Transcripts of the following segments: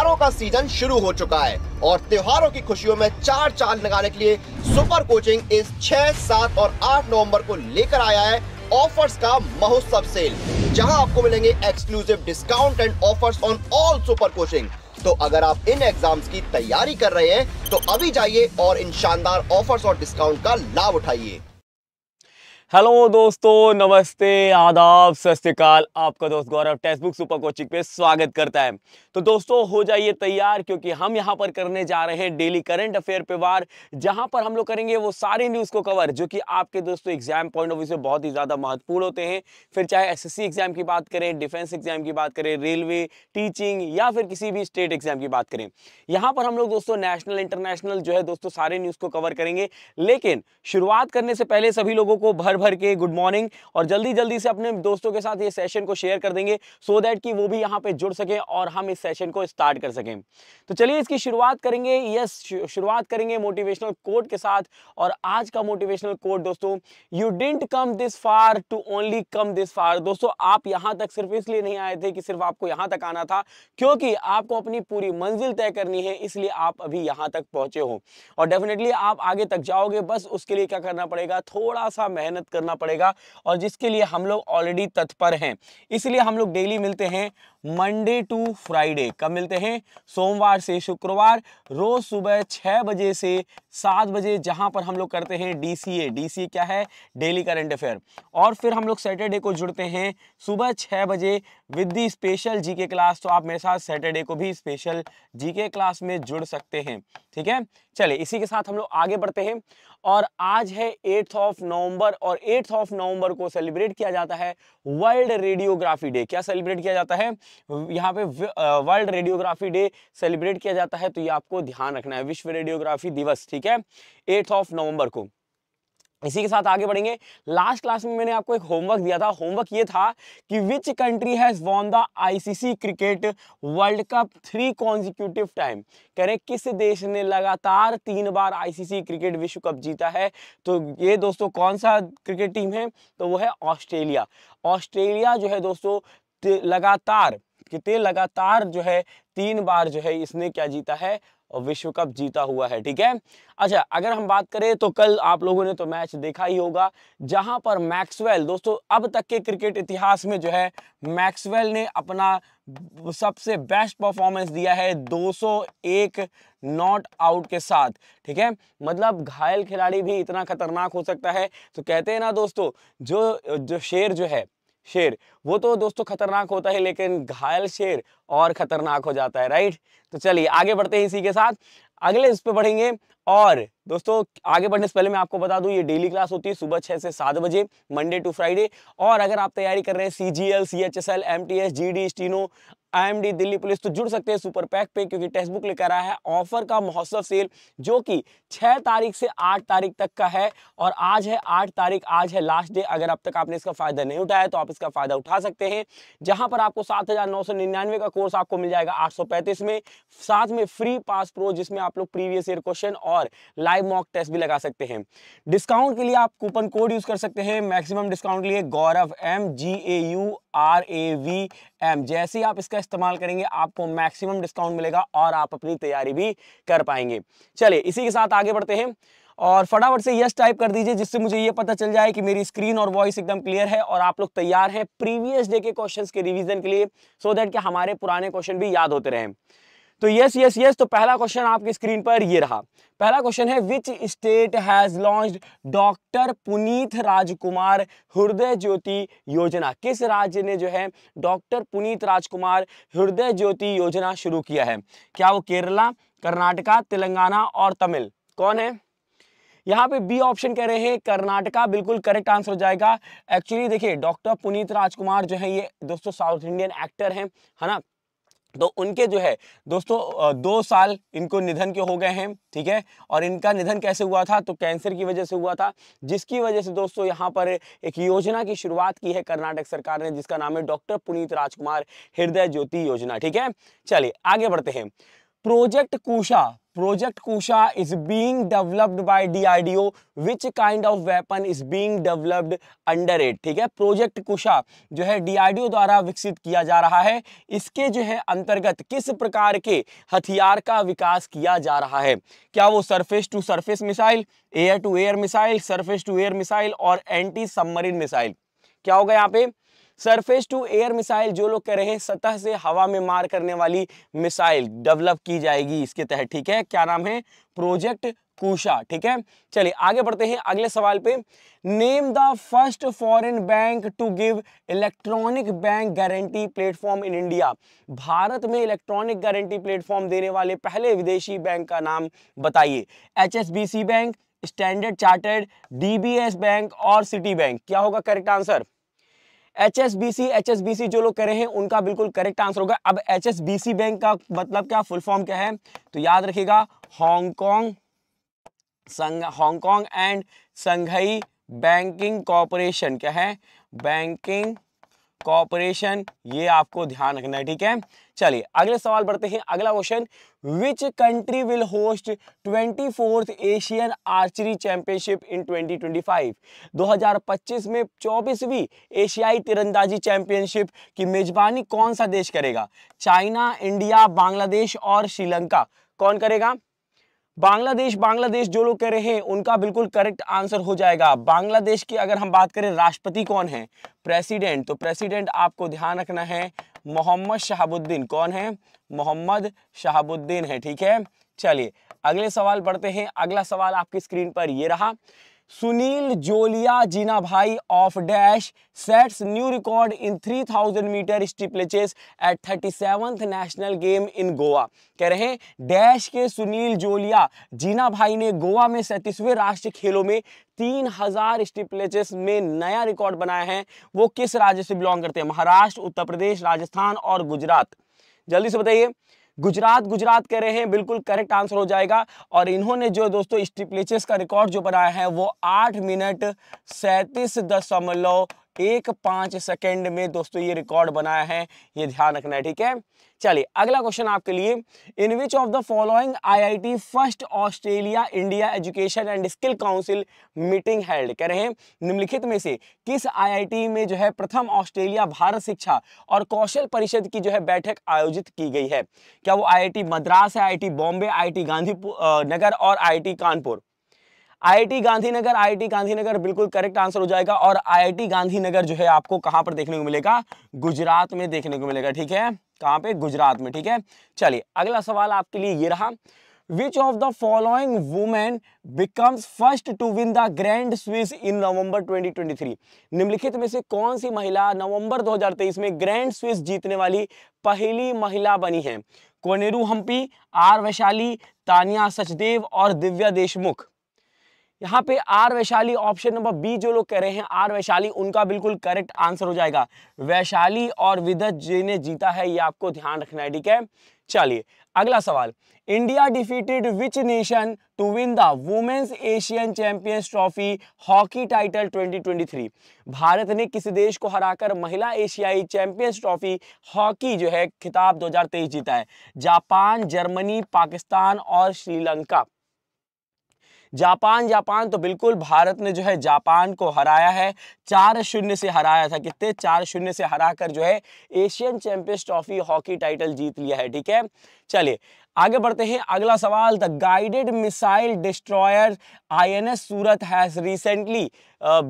त्योहारों का सीजन शुरू हो चुका है और त्योहारों की खुशियों में चार चांद लगाने के लिए सुपर कोचिंग इस 6, 7 और 8 नवंबर को लेकर आया है ऑफर्स का महोत्सव सेल जहां आपको मिलेंगे exclusive discount and offers on all super coaching तो अगर आप इन एग्जाम्स की तैयारी कर रहे हैं तो अभी जाइए और इन शानदार ऑफर्स और डिस्काउंट का लाभ उठाइए हेलो दोस्तों नमस्ते आदाब सत आपका दोस्त Gaurav textbook super coaching पे स्वागत करता है तो दोस्तों हो जाइए तैयार क्योंकि हम यहाँ पर करने जा रहे हैं डेली करंट अफेयर पे वार जहाँ पर हम लोग करेंगे वो सारी न्यूज़ को कवर जो कि आपके दोस्तों एग्जाम पॉइंट ऑफ व्यू से बहुत ही ज़्यादा महत्वपूर्ण होते हैं फिर चाहे एस एग्जाम की बात करें डिफेंस एग्जाम की बात करें रेलवे टीचिंग या फिर किसी भी स्टेट एग्जाम की बात करें यहाँ पर हम लोग दोस्तों नेशनल इंटरनेशनल जो है दोस्तों सारे न्यूज़ को कवर करेंगे लेकिन शुरुआत करने से पहले सभी लोगों को भर भर के गुड मॉर्निंग और जल्दी जल्दी से अपने दोस्तों के साथ ये सेशन को शेयर कर देंगे सो so दैट कि वो भी यहाँ पे जुड़ सकें और हम इस सेशन को स्टार्ट कर सकें तो चलिए इसकी शुरुआत करेंगे यस शुरुआत करेंगे मोटिवेशनल कोड के साथ और आज का मोटिवेशनल कोड दोस्तों you didn't come this far to only come this far दोस्तों आप यहाँ तक सिर्फ इसलिए नहीं आए थे कि सिर्फ आपको यहाँ तक आना था क्योंकि आपको अपनी पूरी मंजिल तय करनी है इसलिए आप अभी यहाँ तक पहुंचे हो और डेफिनेटली आप आगे तक जाओगे बस उसके लिए क्या करना पड़ेगा थोड़ा सा मेहनत करना पड़ेगा और जिसके लिए हम लोग ऑलरेडी तत्पर हैं इसलिए हम लोग डेली मिलते हैं मंडे टू फ्राइडे कब मिलते हैं सोमवार से शुक्रवार रोज सुबह छह बजे से सात बजे जहां पर हम लोग करते हैं डीसीए डीसीए क्या है डेली करंट अफेयर और फिर हम लोग सैटरडे को जुड़ते हैं सुबह छह बजे with the special GK class तो आप मेरे साथ सैटरडे को भी स्पेशल जीके क्लास में जुड़ सकते हैं ठीक है चले इसी के साथ हम लोग आगे बढ़ते हैं और आज है एट्थ ऑफ नवंबर और एट्थ ऑफ नवंबर को सेलिब्रेट किया जाता है वर्ल्ड रेडियोग्राफी डे क्या सेलिब्रेट किया जाता है यहाँ पे वर्ल्ड रेडियोग्राफी डे सेलिब्रेट किया जाता है तो ये आपको ध्यान रखना है विश्व रेडियोग्राफी दिवस ठीक है एट ऑफ नवंबर को इसी के साथ आगे बढ़ेंगे लास्ट क्लास में मैंने आपको एक होमवर्क दिया था होमवर्क ये था कि which country has won the ICC cricket world cup three consecutive time कह रहे किस देश ने लगातार तीन बार आईसीसी क्रिकेट विश्व कप जीता है तो ये दोस्तों कौन सा क्रिकेट टीम है तो वो है ऑस्ट्रेलिया ऑस्ट्रेलिया जो है दोस्तों लगातार कितने लगातार जो है तीन बार जो है इसने क्या जीता है विश्व कप जीता हुआ है ठीक है अच्छा अगर हम बात करें तो कल आप लोगों ने तो मैच देखा ही होगा जहां पर मैक्सवेल दोस्तों अब तक के क्रिकेट इतिहास में जो है मैक्सवेल ने अपना सबसे बेस्ट परफॉर्मेंस दिया है 201 नॉट आउट के साथ ठीक है मतलब घायल खिलाड़ी भी इतना खतरनाक हो सकता है तो कहते हैं ना दोस्तों जो जो शेर जो है शेर वो तो दोस्तों खतरनाक होता है लेकिन घायल शेर और खतरनाक हो जाता है राइट तो चलिए आगे बढ़ते हैं इसी के साथ अगले इस पे बढ़ेंगे और दोस्तों आगे बढ़ने से पहले मैं आपको बता दूं ये डेली क्लास होती है सुबह छह से सात बजे मंडे टू फ्राइडे और अगर आप तैयारी कर रहे हैं C G L C H S L M T S G D steno IMD Delhi police तो जुड़ सकते हैं सुपर पैक पे क्योंकि टेक्स्ट बुक लेकर आया है ऑफर का महोत्सव सेल जो कि 6 तारीख से 8 तारीख तक का है और आज है 8 तारीख आज है लास्ट डे अगर अब तक आपने इसका फायदा नहीं उठाया तो आप इसका फायदा उठा सकते हैं जहां पर आपको सात का कोर्स आपको मिल जाएगा आठ में साथ में फ्री पास प्रो जिसमें आप लोग प्रीवियस ईयर क्वेश्चन और लाइव मॉक टेस्ट भी लगा सकते हैं डिस्काउंट के लिए आप कूपन कोड यूज कर सकते हैं मैक्सिमम डिस्काउंट के लिए Gaurav M G A U R A V M जैसे ही आप इसका इस्तेमाल करेंगे आपको मैक्सिमम डिस्काउंट मिलेगा और आप अपनी तैयारी भी कर पाएंगे चलिए इसी के साथ आगे बढ़ते हैं और फटाफट से यस टाइप कर दीजिए जिससे मुझे ये पता चल जाए कि मेरी स्क्रीन और वॉइस एकदम क्लियर है और आप लोग तैयार हैं प्रीवियस डे के क्वेश्चंस के रिवीजन के लिए सो so देट कि हमारे पुराने क्वेश्चन भी याद होते रहें तो यस यस यस तो पहला क्वेश्चन आपकी स्क्रीन पर ये रहा पहला क्वेश्चन है which state has launched doctor Puneet Rajkumar Hriday Jyoti योजना किस राज्य ने जो है डॉक्टर पुनीत राजकुमार हृदय ज्योति योजना शुरू किया है क्या वो केरला कर्नाटका तेलंगाना और तमिल कौन है यहाँ पे बी ऑप्शन कह रहे हैं कर्नाटका बिल्कुल करेक्ट आंसर हो जाएगा एक्चुअली देखिए डॉक्टर पुनीत राजकुमार जो है ये दोस्तों साउथ इंडियन एक्टर हैं है ना तो उनके जो है दोस्तों दो साल इनको निधन के हो गए हैं ठीक है और इनका निधन कैसे हुआ था तो कैंसर की वजह से हुआ था जिसकी वजह से दोस्तों यहाँ पर एक योजना की शुरुआत की है कर्नाटक सरकार ने जिसका नाम है डॉक्टर पुनीत राजकुमार हृदय ज्योति योजना ठीक है चलिए आगे बढ़ते हैं project Kusha project Kusha is being developed by DRDO which kind of weapon is being developed under it ठीक है प्रोजेक्ट कुशा जो है डीआरडीओ द्वारा विकसित किया जा रहा है इसके जो है अंतर्गत किस प्रकार के हथियार का विकास किया जा रहा है क्या वो surface to surface missile air to air missile surface to air missile और एंटी सबमरीन मिसाइल क्या होगा यहाँ पे सरफेस टू एयर मिसाइल जो लोग कह रहे हैं सतह से हवा में मार करने वाली मिसाइल डेवलप की जाएगी इसके तहत ठीक है क्या नाम है प्रोजेक्ट कुशा ठीक है चलिए आगे बढ़ते हैं अगले सवाल पे name the first foreign bank to give electronic bank guarantee platform in India Bharat में इलेक्ट्रॉनिक गारंटी प्लेटफॉर्म देने वाले पहले विदेशी बैंक का नाम बताइए H bank standard chartered DBS bank और सिटी बैंक क्या होगा करेक्ट आंसर एचएसबीसी एचएसबीसी जो लोग रहे हैं उनका बिल्कुल करेक्ट आंसर होगा अब एचएसबीसी बैंक का मतलब क्या फुल फॉर्म क्या है तो याद रखिएगा Hong Kong Hong Kong and Shanghai banking corporation क्या है बैंकिंग कॉपरेशन ये आपको ध्यान रखना है ठीक है चलिए अगले सवाल बढ़ते हैं अगला question which country will host twenty fourth Asian archery championship in 2025 2025 में 24वीं एशियाई तीरंदाजी चैंपियनशिप की मेजबानी कौन सा देश करेगा चाइना इंडिया बांग्लादेश और श्रीलंका कौन करेगा बांग्लादेश बांग्लादेश जो लोग कह रहे हैं उनका बिल्कुल करेक्ट आंसर हो जाएगा बांग्लादेश की अगर हम बात करें राष्ट्रपति कौन है प्रेसिडेंट तो प्रेसिडेंट आपको ध्यान रखना है मोहम्मद शहाबुद्दीन कौन है मोहम्मद शहाबुद्दीन है ठीक है चलिए अगले सवाल पढ़ते हैं अगला सवाल आपकी स्क्रीन पर ये रहा सुनील जोलिया जीना भाई of dash sets new record in 3000 metre steeplechase at thirty national game in Goa कह रहे हैं डैश के सुनील जोलिया जीना भाई ने गोवा में सैंतीसवें राष्ट्रीय खेलों में 3000 स्टीपलेचेस में नया रिकॉर्ड बनाया है वो किस राज्य से बिलोंग करते हैं महाराष्ट्र उत्तर प्रदेश राजस्थान और गुजरात जल्दी से बताइए गुजरात गुजरात कह रहे हैं बिल्कुल करेक्ट आंसर हो जाएगा और इन्होंने जो दोस्तों स्टिपलेचेस का रिकॉर्ड जो बनाया है वो आठ मिनट सैंतीस दशमलव एक पाँच सेकेंड में दोस्तों ये रिकॉर्ड बनाया है ये ध्यान रखना है ठीक है चलिए अगला क्वेश्चन आपके लिए in which of the following IIT first Australia India education and skill council meeting held कह रहे हैं निम्नलिखित में से किस आईआईटी में जो है प्रथम ऑस्ट्रेलिया भारत शिक्षा और कौशल परिषद की जो है बैठक आयोजित की गई है क्या वो आईआईटी मद्रास है आई बॉम्बे आई गांधी नगर और I Kanpur IIT Gandhinagar IIT Gandhinagar बिल्कुल करेक्ट आंसर हो जाएगा और आईआईटी गांधीनगर जो है आपको कहां पर देखने को मिलेगा गुजरात में देखने को मिलेगा ठीक है कहां पे गुजरात में ठीक है चलिए अगला सवाल आपके लिए ये रहा which of the becomes first to win the Grand Swiss in swiss twenty twenty 2023 निम्नलिखित में से कौन सी महिला नवंबर 2023 में ग्रैंड स्विस जीतने वाली पहली महिला बनी है कोनेरू हम्पी आर वैशाली तानिया सचदेव और दिव्या देशमुख यहाँ पे R Vaishali option number B जो लोग कह रहे हैं आर वैशाली उनका बिल्कुल करेक्ट आंसर हो जाएगा वैशाली और विदत जी ने जीता है ये आपको ध्यान रखना है ठीक है चलिए अगला सवाल India defeated which nation to win the women's Asian champions trophy hockey title 2023 Bharat ने किस देश को हराकर महिला एशियाई चैंपियंस ट्रॉफी हॉकी जो है खिताब 2023 जीता है जापान जर्मनी पाकिस्तान और श्रीलंका जापान जापान तो बिल्कुल भारत ने जो है जापान को हराया है चार शून्य से हराया था कितने चार शून्य से हरा कर जो है Asian champions trophy hockey title जीत लिया है ठीक है चलिए आगे बढ़ते हैं अगला सवाल the guided missile destroyer INS Surat has recently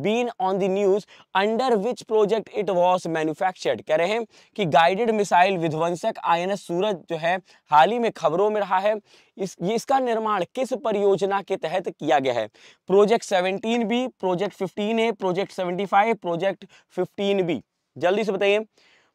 been on the news under which project it was manufactured कह रहे हैं कि गाइडेड मिसाइल विध्वंसक आईएनएस सूरत जो है हाल ही में खबरों में रहा है इस इसका निर्माण किस परियोजना के तहत किया गया है project seventeen B project fifteen A project 75 project fifteen B जल्दी से बताइए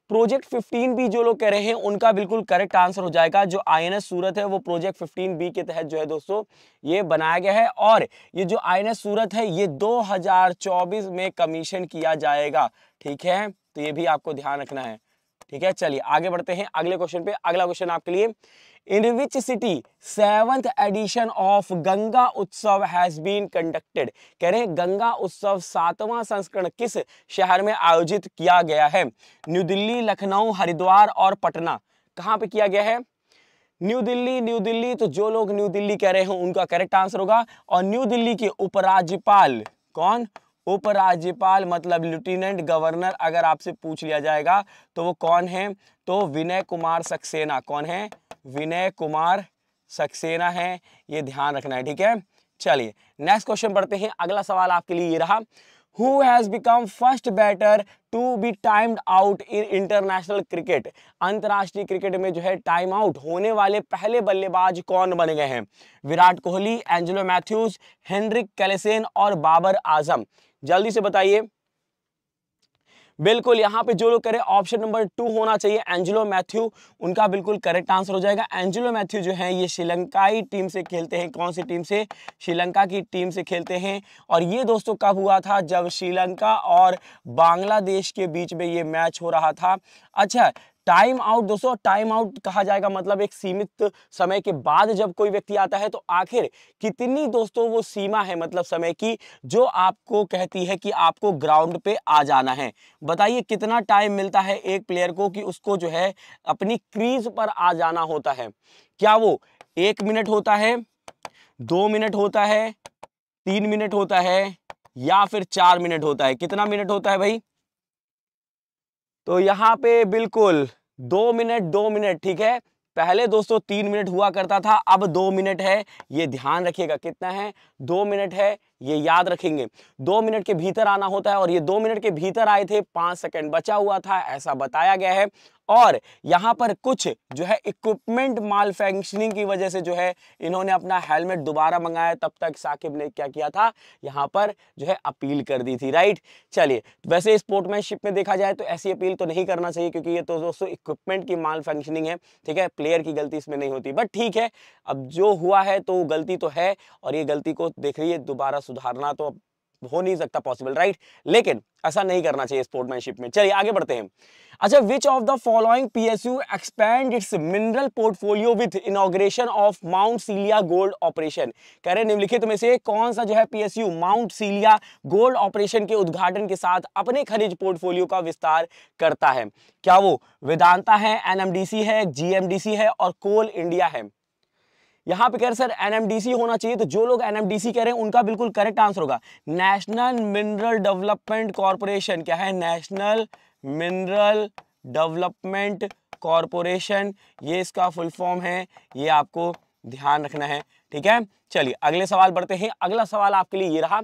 प्रोजेक्ट 15 बी जो लोग कह रहे हैं उनका बिल्कुल करेक्ट आंसर हो जाएगा जो आईएनएस सूरत है वो प्रोजेक्ट 15 बी के तहत जो है दोस्तों ये बनाया गया है और ये जो आईएनएस सूरत है ये 2024 में कमीशन किया जाएगा ठीक है तो ये भी आपको ध्यान रखना है ठीक है चलिए आगे बढ़ते हैं अगले क्वेश्चन पे अगला क्वेश्चन आपके लिए in which city seventh edition of Ganga Utsav has been conducted कह रहे हैं गंगा उत्सव सातवां संस्करण किस शहर में आयोजित किया गया है न्यू दिल्ली लखनऊ हरिद्वार और पटना कहां पे किया गया है न्यू दिल्ली न्यू दिल्ली तो जो लोग न्यू दिल्ली कह रहे हैं उनका करेक्ट आंसर होगा और न्यू दिल्ली के उपराज्यपाल कौन उपराज्यपाल मतलब लेफ्टिनेंट गवर्नर अगर आपसे पूछ लिया जाएगा तो वो कौन है तो विनय कुमार सक्सेना कौन है विनय कुमार सक्सेना है ये ध्यान रखना है ठीक है चलिए नेक्स्ट क्वेश्चन पढ़ते हैं अगला सवाल आपके लिए ये रहा who has become first batter to be timed out in international cricket अंतर्राष्ट्रीय क्रिकेट में जो है टाइम आउट होने वाले पहले बल्लेबाज कौन बन गए हैं Virat Kohli Angelo Mathews Heinrich Klaasen और बाबर आजम जल्दी से बताइए बिल्कुल यहाँ पे जो लोग करें ऑप्शन नंबर टू होना चाहिए एंजेलो मैथ्यू उनका बिल्कुल करेक्ट आंसर हो जाएगा एंजेलो मैथ्यू जो है ये श्रीलंकाई टीम से खेलते हैं कौन सी टीम से श्रीलंका की टीम से खेलते हैं और ये दोस्तों कब हुआ था जब श्रीलंका और बांग्लादेश के बीच में ये मैच हो रहा था अच्छा टाइम आउट दोस्तों टाइम आउट कहा जाएगा मतलब एक सीमित समय के बाद जब कोई व्यक्ति आता है तो आखिर कितनी दोस्तों वो सीमा है मतलब समय की जो आपको कहती है कि आपको ग्राउंड पे आ जाना है बताइए कितना टाइम मिलता है एक प्लेयर को कि उसको जो है अपनी क्रीज पर आ जाना होता है क्या वो एक मिनट होता है दो मिनट होता है तीन मिनट होता है या फिर चार मिनट होता है कितना मिनट होता है भाई तो यहाँ पे बिल्कुल दो मिनट दो मिनट ठीक है पहले दोस्तों तीन मिनट हुआ करता था अब दो मिनट है ये ध्यान रखिएगा कितना है दो मिनट है ये याद रखेंगे दो मिनट के भीतर आना होता है और ये दो मिनट के भीतर आए थे पाँच सेकंड बचा हुआ था ऐसा बताया गया है और यहाँ पर कुछ जो है इक्विपमेंट माल फैंक्शनिंग की वजह से जो है इन्होंने अपना हेलमेट दोबारा मंगाया तब तक साकिब ने क्या किया था यहाँ पर जो है अपील कर दी थी राइट चलिए वैसे स्पोर्टमैनशिप में देखा जाए तो ऐसी अपील तो नहीं करना चाहिए क्योंकि ये तो दोस्तों इक्विपमेंट की माल फैंक्शनिंग है ठीक है प्लेयर की गलती इसमें नहीं होती बट ठीक है अब जो हुआ है तो गलती तो है और ये गलती को देख रही है दोबारा सुधारना तो हो नहीं सकता पॉसिबल राइट लेकिन ऐसा नहीं करना चाहिए स्पोर्टमैनशिप में चलिए आगे बढ़ते हैं अच्छा which of the following PSU expand its mineral portfolio with inauguration of Mount Celia gold operation कह रहे निम्नलिखित में से कौन सा जो है PSU Mount Celia gold operation के उद्घाटन के साथ अपने खनिज पोर्टफोलियो का विस्तार करता है क्या वो वेदांता है एनएमडीसी है जीएमडीसी है और कोल इंडिया है यहाँ पे कह रहे सर एनएमडीसी होना चाहिए तो जो लोग एनएमडीसी कह रहे हैं उनका बिल्कुल करेक्ट आंसर होगा नेशनल मिनरल डेवलपमेंट कॉरपोरेशन क्या है नेशनल मिनरल डेवलपमेंट कॉरपोरेशन ये इसका फुल फॉर्म है ये आपको ध्यान रखना है ठीक है चलिए अगले सवाल बढ़ते हैं अगला सवाल आपके लिए ये रहा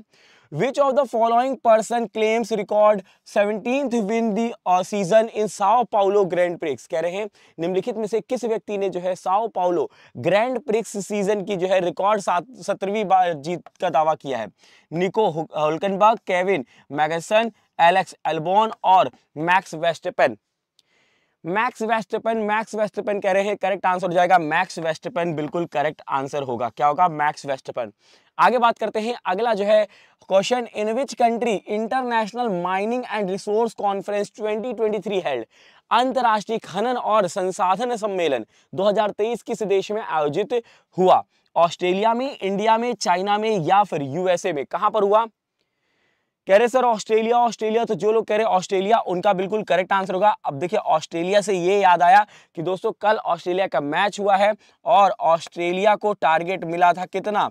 which of the following person claims record seventeenth win the season in Sao Paulo Grand Prix कह रहे हैं निम्नलिखित में से किस व्यक्ति ने जो है Sao Paulo Grand Prix season की जो है रिकॉर्ड सत्रहवीं बार जीत का दावा किया है Nico Hulkenberg Kevin Magnussen Alex Albon और Max Verstappen Max Verstappen Max Verstappen कह रहे हैं करेक्ट आंसर हो जाएगा मैक्स वेस्टपेन बिल्कुल करेक्ट आंसर होगा क्या होगा मैक्स वेस्टपेन आगे बात करते हैं अगला जो है question in which country international mining and resource conference 2023 held अंतर्राष्ट्रीय खनन और संसाधन सम्मेलन 2023 किस देश में आयोजित हुआ ऑस्ट्रेलिया में इंडिया में चाइना में या फिर यूएसए में कहां पर हुआ कह रहे सर ऑस्ट्रेलिया ऑस्ट्रेलिया तो जो लोग कह रहे ऑस्ट्रेलिया उनका बिल्कुल करेक्ट आंसर होगा अब देखिए ऑस्ट्रेलिया से ये याद आया कि दोस्तों कल ऑस्ट्रेलिया का मैच हुआ है और ऑस्ट्रेलिया को टारगेट मिला था कितना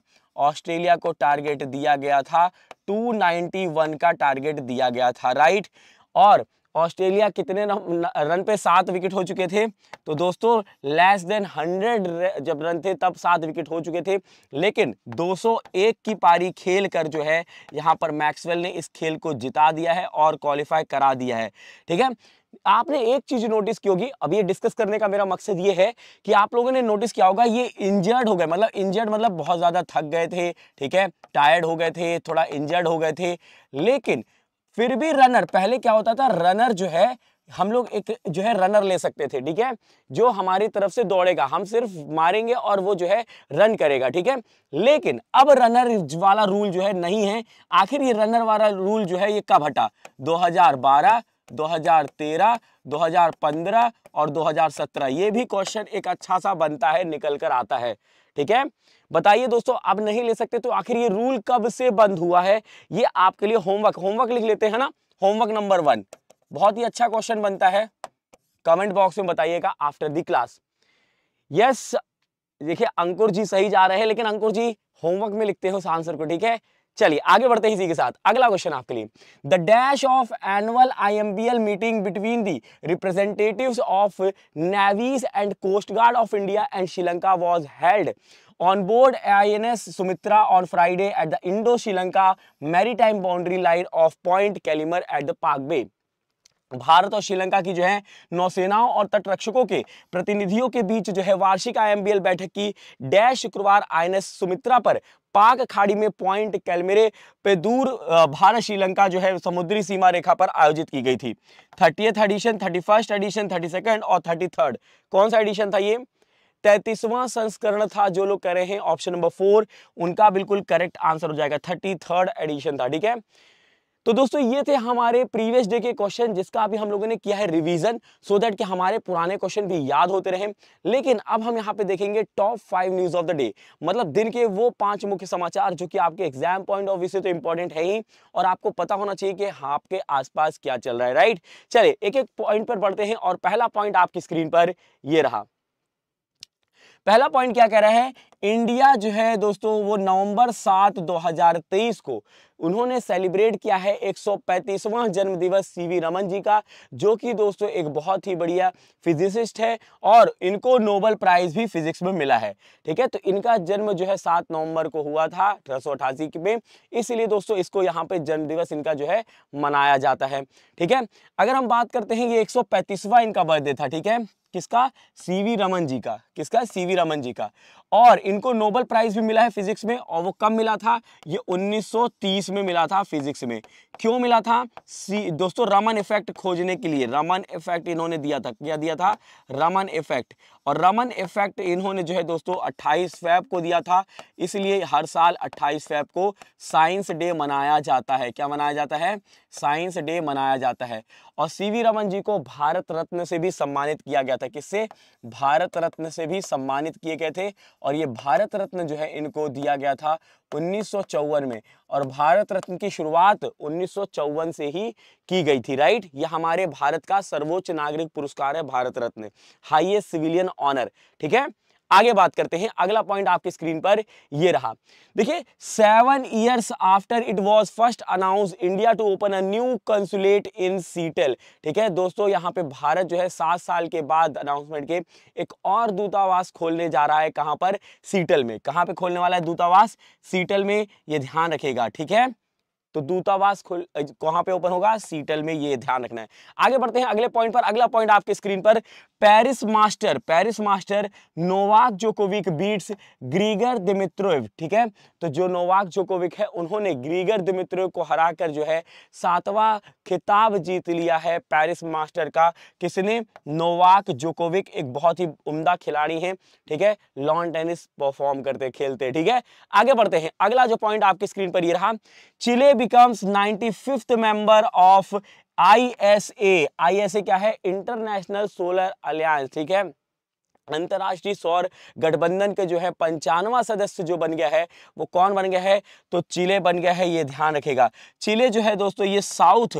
ऑस्ट्रेलिया को टारगेट दिया गया था 291 का टारगेट दिया गया था राइट और ऑस्ट्रेलिया कितने रन पे सात विकेट हो चुके थे तो दोस्तों लेस देन हंड्रेड जब रन थे तब सात विकेट हो चुके थे लेकिन 201 की पारी खेल कर जो है यहाँ पर मैक्सवेल ने इस खेल को जिता दिया है और क्वालिफाई करा दिया है ठीक है आपने एक चीज नोटिस की होगी अब ये डिस्कस करने का मेरा मकसद ये है कि आप लोगों ने नोटिस किया होगा ये इंजर्ड हो गए मतलब इंजर्ड मतलब बहुत ज्यादा थक गए थे ठीक है टायर्ड हो गए थे थोड़ा इंजर्ड हो गए थे लेकिन फिर भी रनर पहले क्या होता था रनर जो है हम लोग एक जो है रनर ले सकते थे ठीक है जो हमारी तरफ से दौड़ेगा हम सिर्फ मारेंगे और वो जो है रन करेगा ठीक है लेकिन अब रनर वाला रूल जो है नहीं है आखिर ये रनर वाला रूल जो है ये कब हटा 2012 2013 2015 और 2017 ये भी क्वेश्चन एक अच्छा सा बनता है निकल कर आता है ठीक है बताइए दोस्तों अब नहीं ले सकते तो आखिर ये रूल कब से बंद हुआ है ये आपके लिए होमवर्क होमवर्क लिख लेते हैं ना होमवर्क नंबर वन बहुत ही अच्छा क्वेश्चन बनता है कमेंट बॉक्स में बताइएगा आफ्टर दी क्लास यस देखिए अंकुर जी सही जा रहे हैं लेकिन अंकुर जी होमवर्क में लिखते हो उस आंसर को ठीक है चलिए आगे बढ़ते हैं इसी के साथ अगला क्वेश्चन आपके लिए the dash of annual IMBL meeting between the representatives of navies and coast guard of India and Sri Lanka was held on board INS Sumitra on Friday at the Indo Sri Lanka Lanka boundary line of point Point Calimar at the Park Bharat और श्रीलंका की जो है नौसेनाओं और तटरक्षकों के प्रतिनिधियों के बीच जो है वार्षिक आईएमबीएल बैठक की डैश शुक्रवार आईएनएस सुमित्रा पर पाक खाड़ी में पॉइंट कैलमेरे पे दूर भारत श्रीलंका जो है समुद्री सीमा रेखा पर आयोजित की गई थी thirty edition thirty first edition thirty second और थर्टी थर्ड कौन सा एडिशन था ये तैतीसवां संस्करण था जो लोग कह रहे हैं ऑप्शन नंबर फोर उनका बिल्कुल करेक्ट आंसर हो जाएगा थर्टी थर्ड एडिशन था ठीक है तो दोस्तों ये थे हमारे प्रीवियस डे के क्वेश्चन जिसका अभी हम लोगों ने किया है रिवीजन सो दैट कि हमारे पुराने क्वेश्चन भी याद होते रहे लेकिन अब हम यहाँ पे देखेंगे top five news of the day मतलब दिन के वो पांच मुख्य समाचार जो कि आपके एग्जाम पॉइंट ऑफ व्यू से तो इंपॉर्टेंट है ही और आपको पता होना चाहिए कि हाँ आपके आसपास क्या चल रहा है राइट चले एक एक पॉइंट पर बढ़ते हैं और पहला पॉइंट आपकी स्क्रीन पर यह रहा पहला पॉइंट क्या कह रहा है इंडिया जो है दोस्तों वो नवंबर सात 2023 को उन्होंने सेलिब्रेट किया है 135वां जन्म दिवस सीवी रमन जी का जो कि दोस्तों एक बहुत ही बढ़िया फिजिसिस्ट है और इनको नोबल प्राइज भी फिजिक्स में मिला है ठीक है तो इनका जन्म जो है सात नवंबर को हुआ था अठारह में इसलिए दोस्तों इसको यहाँ पे जन्म दिवस इनका जो है मनाया जाता है ठीक है अगर हम बात करते हैं ये पैंतीसवां इनका बर्थडे था ठीक है किसका सीवी रमन जी का किसका सीवी रमन जी का और इनको नोबल प्राइज भी मिला है फिजिक्स में और वो कब मिला था ये 1930 में मिला था फिजिक्स में क्यों मिला था सी दोस्तों रमन इफेक्ट खोजने के लिए रमन इफेक्ट इन्होंने दिया था क्या दिया था रमन इफेक्ट और रमन इफेक्ट इन्होंने जो है दोस्तों 28 फेब को दिया था इसलिए हर साल 28 फेब को साइंस डे मनाया जाता है क्या मनाया जाता है साइंस डे मनाया जाता है और सीवी रमन जी को भारत रत्न से भी सम्मानित किया गया था किससे भारत रत्न से भी सम्मानित किए गए थे और ये भारत रत्न जो है इनको दिया गया था उन्नीस में और भारत रत्न की शुरुआत उन्नीस से ही की गई थी राइट यह हमारे भारत का सर्वोच्च नागरिक पुरस्कार है Bharat Ratna highest civilian honour ठीक है आगे बात करते हैं अगला पॉइंट आपकी स्क्रीन पर ये रहा देखिए seven years after it was first announce India to open a new consulate in Seattle ठीक है दोस्तों यहाँ पे भारत जो है सात साल के बाद अनाउंसमेंट के एक और दूतावास खोलने जा रहा है कहाँ पर सीटल में कहाँ पे खोलने वाला है दूतावास सीटल में ये ध्यान रखेगा ठीक है तो दूतावास कहां पे ओपन होगा सीटल में ये ध्यान रखना है आगे बढ़ते हैं अगले पॉइंट पर अगला पॉइंट आपके स्क्रीन पर Paris master Paris master Novak Djokovic beats Grigor Dimitrov ठीक है तो जो नोवाक जोकोविक है उन्होंने ग्रीगर दिमित्रोव को हराकर जो है सातवां खिताब जीत लिया है पेरिस मास्टर का किसने नोवाक जोकोविक एक बहुत ही उम्दा खिलाड़ी हैं ठीक है लॉन टेनिस परफॉर्म करते खेलते ठीक है आगे बढ़ते हैं अगला जो पॉइंट आपकी स्क्रीन पर ये रहा Chile becomes ninety member of ISA ISA क्या है इंटरनेशनल सोलर अलायंस ठीक है अंतर्राष्ट्रीय सौर गठबंधन के जो है पंचानवा सदस्य जो बन गया है वो कौन बन गया है तो चिले बन गया है ये ध्यान रखेगा चिले जो है दोस्तों ये साउथ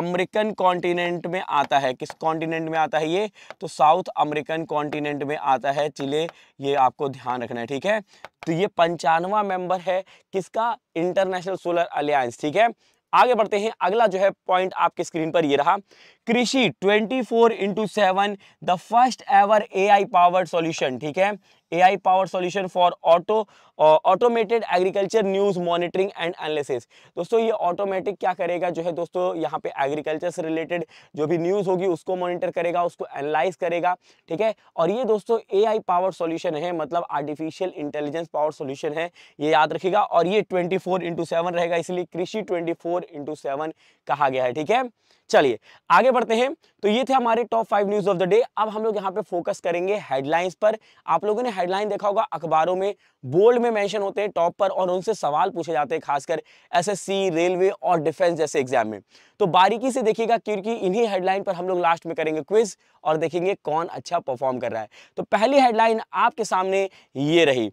अमेरिकन कॉन्टिनेंट में आता है किस कॉन्टिनेंट में आता है ये तो साउथ अमेरिकन कॉन्टिनेंट में आता है चिले ये आपको ध्यान रखना है ठीक है तो ये पंचानवा मेंबर है किसका इंटरनेशनल सोलर अलायंस ठीक है आगे बढ़ते हैं अगला जो है पॉइंट आपके स्क्रीन पर ये रहा Krishi 24 four into seven the first ever A I power solution ठीक है A I power solution for auto automated agriculture news monitoring and analysis दोस्तों ये ऑटोमेटिक क्या करेगा जो है दोस्तों यहाँ पे एग्रीकल्चर से रिलेटेड जो भी न्यूज़ होगी उसको मॉनिटर करेगा उसको एनालाइज करेगा ठीक है और ये दोस्तों ए आई पावर सोल्यूशन है मतलब आर्टिफिशियल इंटेलिजेंस पावर सोल्यूशन है ये याद रखेगा और ये ट्वेंटी फोर इंटू सेवन रहेगा इसलिए कृषि ट्वेंटी फोर इंटू सेवन कहा गया है ठीक है चलिए आगे आगे बढ़ते हैं तो ये थे हमारे top five news of the day अब हम लोग यहाँ पे फोकस करेंगे हेडलाइंस पर आप लोगों ने हेडलाइन देखा होगा अखबारों में बोल्ड में मेंशन होते हैं टॉप पर और उनसे सवाल पूछे जाते हैं खासकर एसएससी रेलवे और डिफेंस जैसे एग्जाम में तो बारीकी से देखिएगा क्योंकि इन्हीं हेडलाइन पर हम लोग लास्ट में करेंगे क्विज और देखेंगे कौन अच्छा परफॉर्म कर रहा है तो पहली हेडलाइन आपके सामने ये रही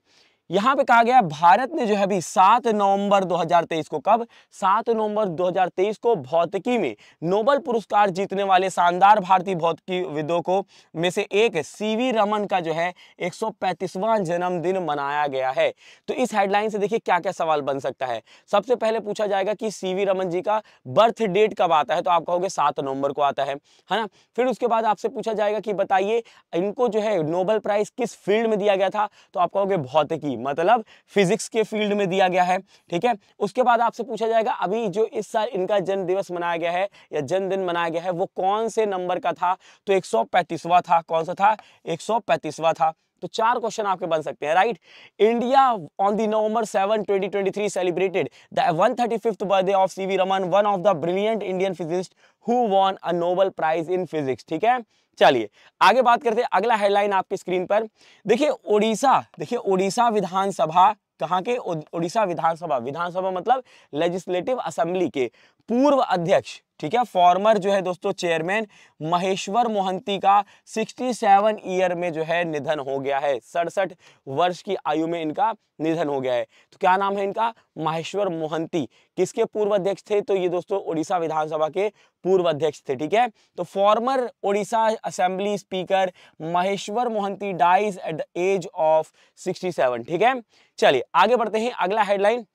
यहाँ पे कहा गया भारत ने जो है अभी 7 नवंबर 2023 को कब 7 नवंबर 2023 को भौतिकी में नोबल पुरस्कार जीतने वाले शानदार भारतीय विदों को में से एक सीवी रमन का जो है 135वां जन्मदिन मनाया गया है तो इस हेडलाइन से देखिए क्या क्या सवाल बन सकता है सबसे पहले पूछा जाएगा कि सीवी रमन जी का बर्थ डेट कब आता है तो आप कहोगे सात नवंबर को आता है है ना फिर उसके बाद आपसे पूछा जाएगा कि बताइए इनको जो है नोबल प्राइज किस फील्ड में दिया गया था तो आप कहोगे भौतिकी मतलब फिजिक्स के फील्ड में दिया गया है ठीक है उसके बाद आपसे पूछा जाएगा अभी जो इस साल इनका जन्म दिवस मनाया गया है या जन्मदिन मनाया गया है वो कौन से नंबर का था तो एक था कौन सा था एक था तो चार क्वेश्चन आपके बन सकते हैं right India on the November 7 2023 celebrated the 135th birthday of CV Raman one of the brilliant Indian physicist who won a Nobel prize in physics ठीक है चलिए आगे बात करते हैं अगला हेडलाइन आपकी स्क्रीन पर देखिए ओडिशा देखिए ओडिशा विधानसभा कहाँ के ओडिशा विधानसभा विधानसभा मतलब लेजिस्लेटिव असेंबली के पूर्व अध्यक्ष ठीक है फॉर्मर जो है दोस्तों चेयरमैन महेश्वर मोहंती का 67 ईयर में जो है निधन हो गया है सड़सठ वर्ष की आयु में इनका निधन हो गया है तो क्या नाम है इनका महेश्वर मोहंती किसके पूर्व अध्यक्ष थे तो ये दोस्तों ओडिशा विधानसभा के पूर्व अध्यक्ष थे ठीक है तो former Odisha assembly speaker Maheswar Mohanty dies at the age of sixty ठीक है चलिए आगे बढ़ते हैं अगला हेडलाइन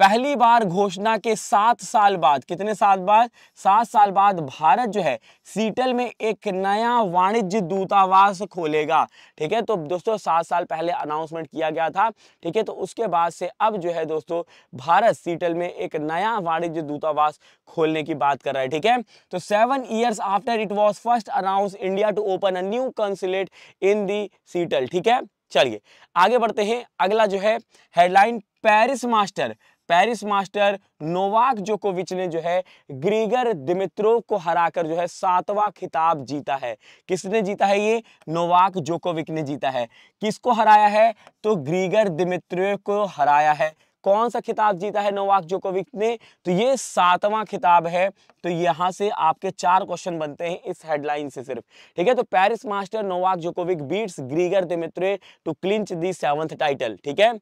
पहली बार घोषणा के सात साल बाद कितने साल बाद सात साल बाद भारत जो है सीटल में एक नया वाणिज्य दूतावास खोलेगा ठीक है तो दोस्तों सात साल पहले अनाउंसमेंट किया गया था ठीक है तो उसके बाद से अब जो है दोस्तों भारत सीटल में एक नया वाणिज्य दूतावास खोलने की बात कर रहा है ठीक है तो seven years after it was first announce India to open a new consulate in the Seattle ठीक है चलिए आगे बढ़ते हैं अगला जो है headline Paris master Paris master Novak जोकोविच ने जो है ग्रीगर दिमित्रोव को हराकर जो है सातवां खिताब जीता है किसने जीता है ये नोवाक जोकोविक ने जीता है किसको हराया है तो ग्रीगर दिमित्रोव को हराया है कौन सा खिताब जीता है नोवाक जोकोविक ने तो ये सातवां खिताब है तो यहां से आपके चार क्वेश्चन बनते हैं इस हेडलाइन से सिर्फ ठीक है तो Paris master Novak Djokovic beats Grigor Dimitrov to clinch the seventh title ठीक है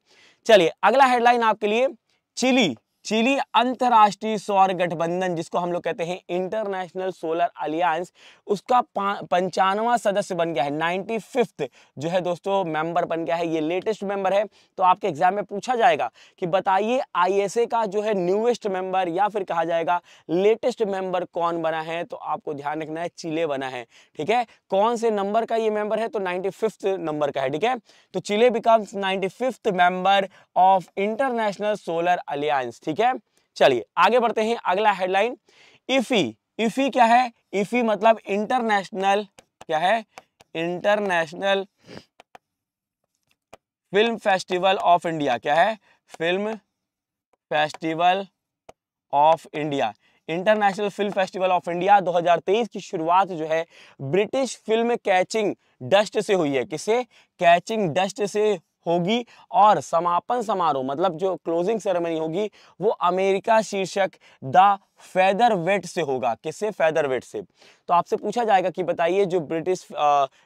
चलिए अगला हेडलाइन आपके लिए चिली चिली अंतर्राष्ट्रीय सौर गठबंधन जिसको हम लोग कहते हैं इंटरनेशनल सोलर अलियांस उसका पंचानवा सदस्य बन गया है नाइन्टी फिफ्थ जो है दोस्तों मेंबर बन गया है ये लेटेस्ट मेंबर है तो आपके एग्जाम में पूछा जाएगा कि बताइए आईएसए का जो है न्यूएस्ट मेंबर या फिर कहा जाएगा लेटेस्ट मेंबर कौन बना है तो आपको ध्यान रखना है चिले बना है ठीक है कौन से नंबर का ये मेंबर है तो नाइन्टी नंबर का है ठीक है तो Chile becomes ninety member of international solar alliance ठीक है चलिए आगे बढ़ते हैं अगला हेडलाइन इफी इफी क्या है इफी मतलब इंटरनेशनल क्या है international film festival of India क्या है film festival of India international film festival of India 2023 की शुरुआत जो है ब्रिटिश फिल्म कैचिंग डस्ट से हुई है किसे कैचिंग डस्ट से होगी और समापन समारोह मतलब जो क्लोजिंग सेरेमनी होगी वो अमेरिका शीर्षक द फेदर वेट से होगा किससे फेदर वेट से तो आपसे पूछा जाएगा कि बताइए जो ब्रिटिश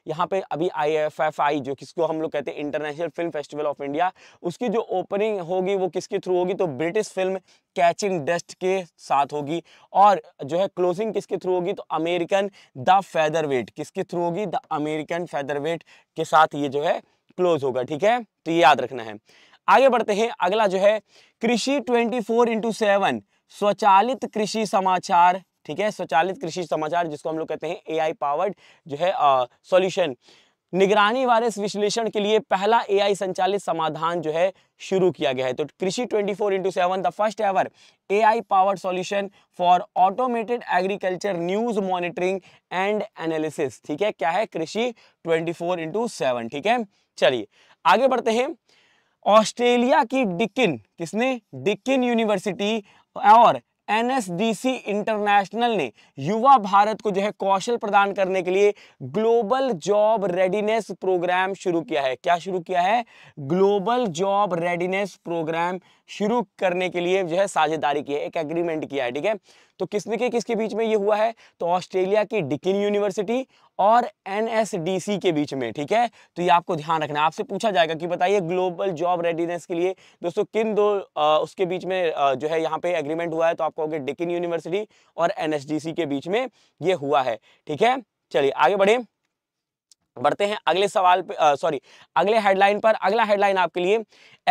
यहाँ पे अभी आई जो किसको हम लोग कहते हैं international film festival of India उसकी जो ओपनिंग होगी वो किसके थ्रू होगी तो ब्रिटिश फिल्म कैचिंग डस्ट के साथ होगी और जो है क्लोजिंग किसके थ्रू होगी तो अमेरिकन द फेदर वेट किसके थ्रू होगी द अमेरिकन फेदर वेट के साथ ये जो है क्लोज होगा ठीक है तो ये याद रखना है आगे बढ़ते हैं अगला जो है कृषि ट्वेंटी फोर इंटू सेवन स्वचालित कृषि समाचार ठीक है स्वचालित कृषि समाचार जिसको हम लोग कहते हैं एआई पावर्ड जो है सॉल्यूशन निगरानी वायरस विश्लेषण के लिए पहला एआई संचालित समाधान जो है शुरू किया गया है तो Krishi 24 four into seven the first ever AI powered solution for automated agriculture news monitoring and analysis ठीक है क्या है कृषि 24 फोर इंटू सेवन ठीक है चलिए आगे बढ़ते हैं ऑस्ट्रेलिया की डिकिन किसने डिकिन यूनिवर्सिटी और एनएसडीसी इंटरनेशनल ने युवा भारत को जो है कौशल प्रदान करने के लिए ग्लोबल जॉब रेडीनेस प्रोग्राम शुरू किया है क्या शुरू किया है ग्लोबल जॉब रेडीनेस प्रोग्राम शुरू करने के लिए जो है साझेदारी की है एक एग्रीमेंट किया है ठीक है तो किसने के किसके बीच में ये हुआ है तो ऑस्ट्रेलिया की डिकिन यूनिवर्सिटी और एनएसडीसी के बीच में ठीक है तो ये आपको ध्यान रखना है आपसे पूछा जाएगा कि बताइए ग्लोबल जॉब रेडीनेस के लिए दोस्तों किन दो आ, उसके बीच में आ, जो है यहाँ पे एग्रीमेंट हुआ है तो आप कहोगे डिकिन यूनिवर्सिटी और एनएसडीसी के बीच में ये हुआ है ठीक है चलिए आगे बढ़े बढ़ते हैं अगले सवाल पे सॉरी अगले हेडलाइन पर अगला हेडलाइन आपके लिए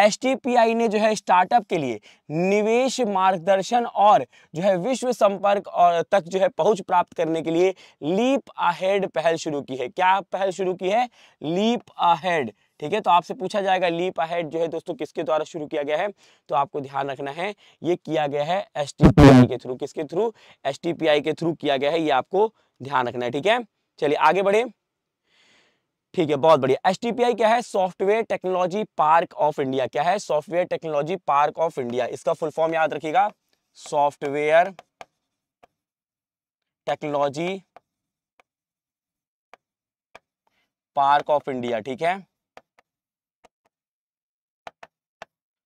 एस ने जो है स्टार्टअप के लिए निवेश मार्गदर्शन और जो है विश्व संपर्क और तक जो है पहुंच प्राप्त करने के लिए लीप अहेड पहल शुरू की है क्या पहल शुरू की है लीप अहेड ठीक है तो आपसे पूछा जाएगा लीप अहेड जो है दोस्तों किसके द्वारा शुरू किया गया है तो आपको ध्यान रखना है ये किया गया है एस के थ्रू किसके थ्रू एस के थ्रू किया गया है ये आपको ध्यान रखना है ठीक है चलिए आगे बढ़े ठीक है बहुत बढ़िया एस क्या है software technology park of India क्या है software technology park of India इसका फुल फॉर्म याद रखिएगा software technology park of India ठीक है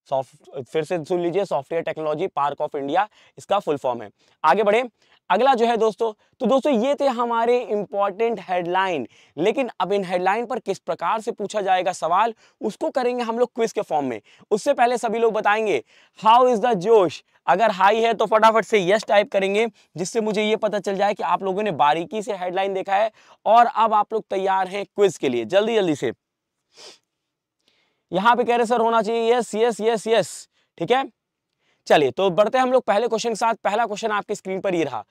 सॉफ्ट फिर से सुन लीजिए software technology park of India इसका फुल फॉर्म है आगे बढ़े अगला जो है दोस्तों तो दोस्तों ये थे हमारे इंपॉर्टेंट हेडलाइन लेकिन अब इन हेडलाइन पर किस प्रकार से पूछा जाएगा सवाल उसको करेंगे हम लोग क्विज के फॉर्म में उससे पहले सभी लोग बताएंगे हाउ इज द जोश अगर हाई है तो फटाफट से यस टाइप करेंगे जिससे मुझे ये पता चल जाए कि आप लोगों ने बारीकी से हेडलाइन देखा है और अब आप लोग तैयार हैं क्विज के लिए जल्दी जल्दी से यहां पर कह रहे सर होना चाहिए यस यस यस यस ठीक है चलिए तो बढ़ते हैं हम लोग पहले क्वेश्चन के साथ पहला क्वेश्चन आपके स्क्रीन पर ये रहा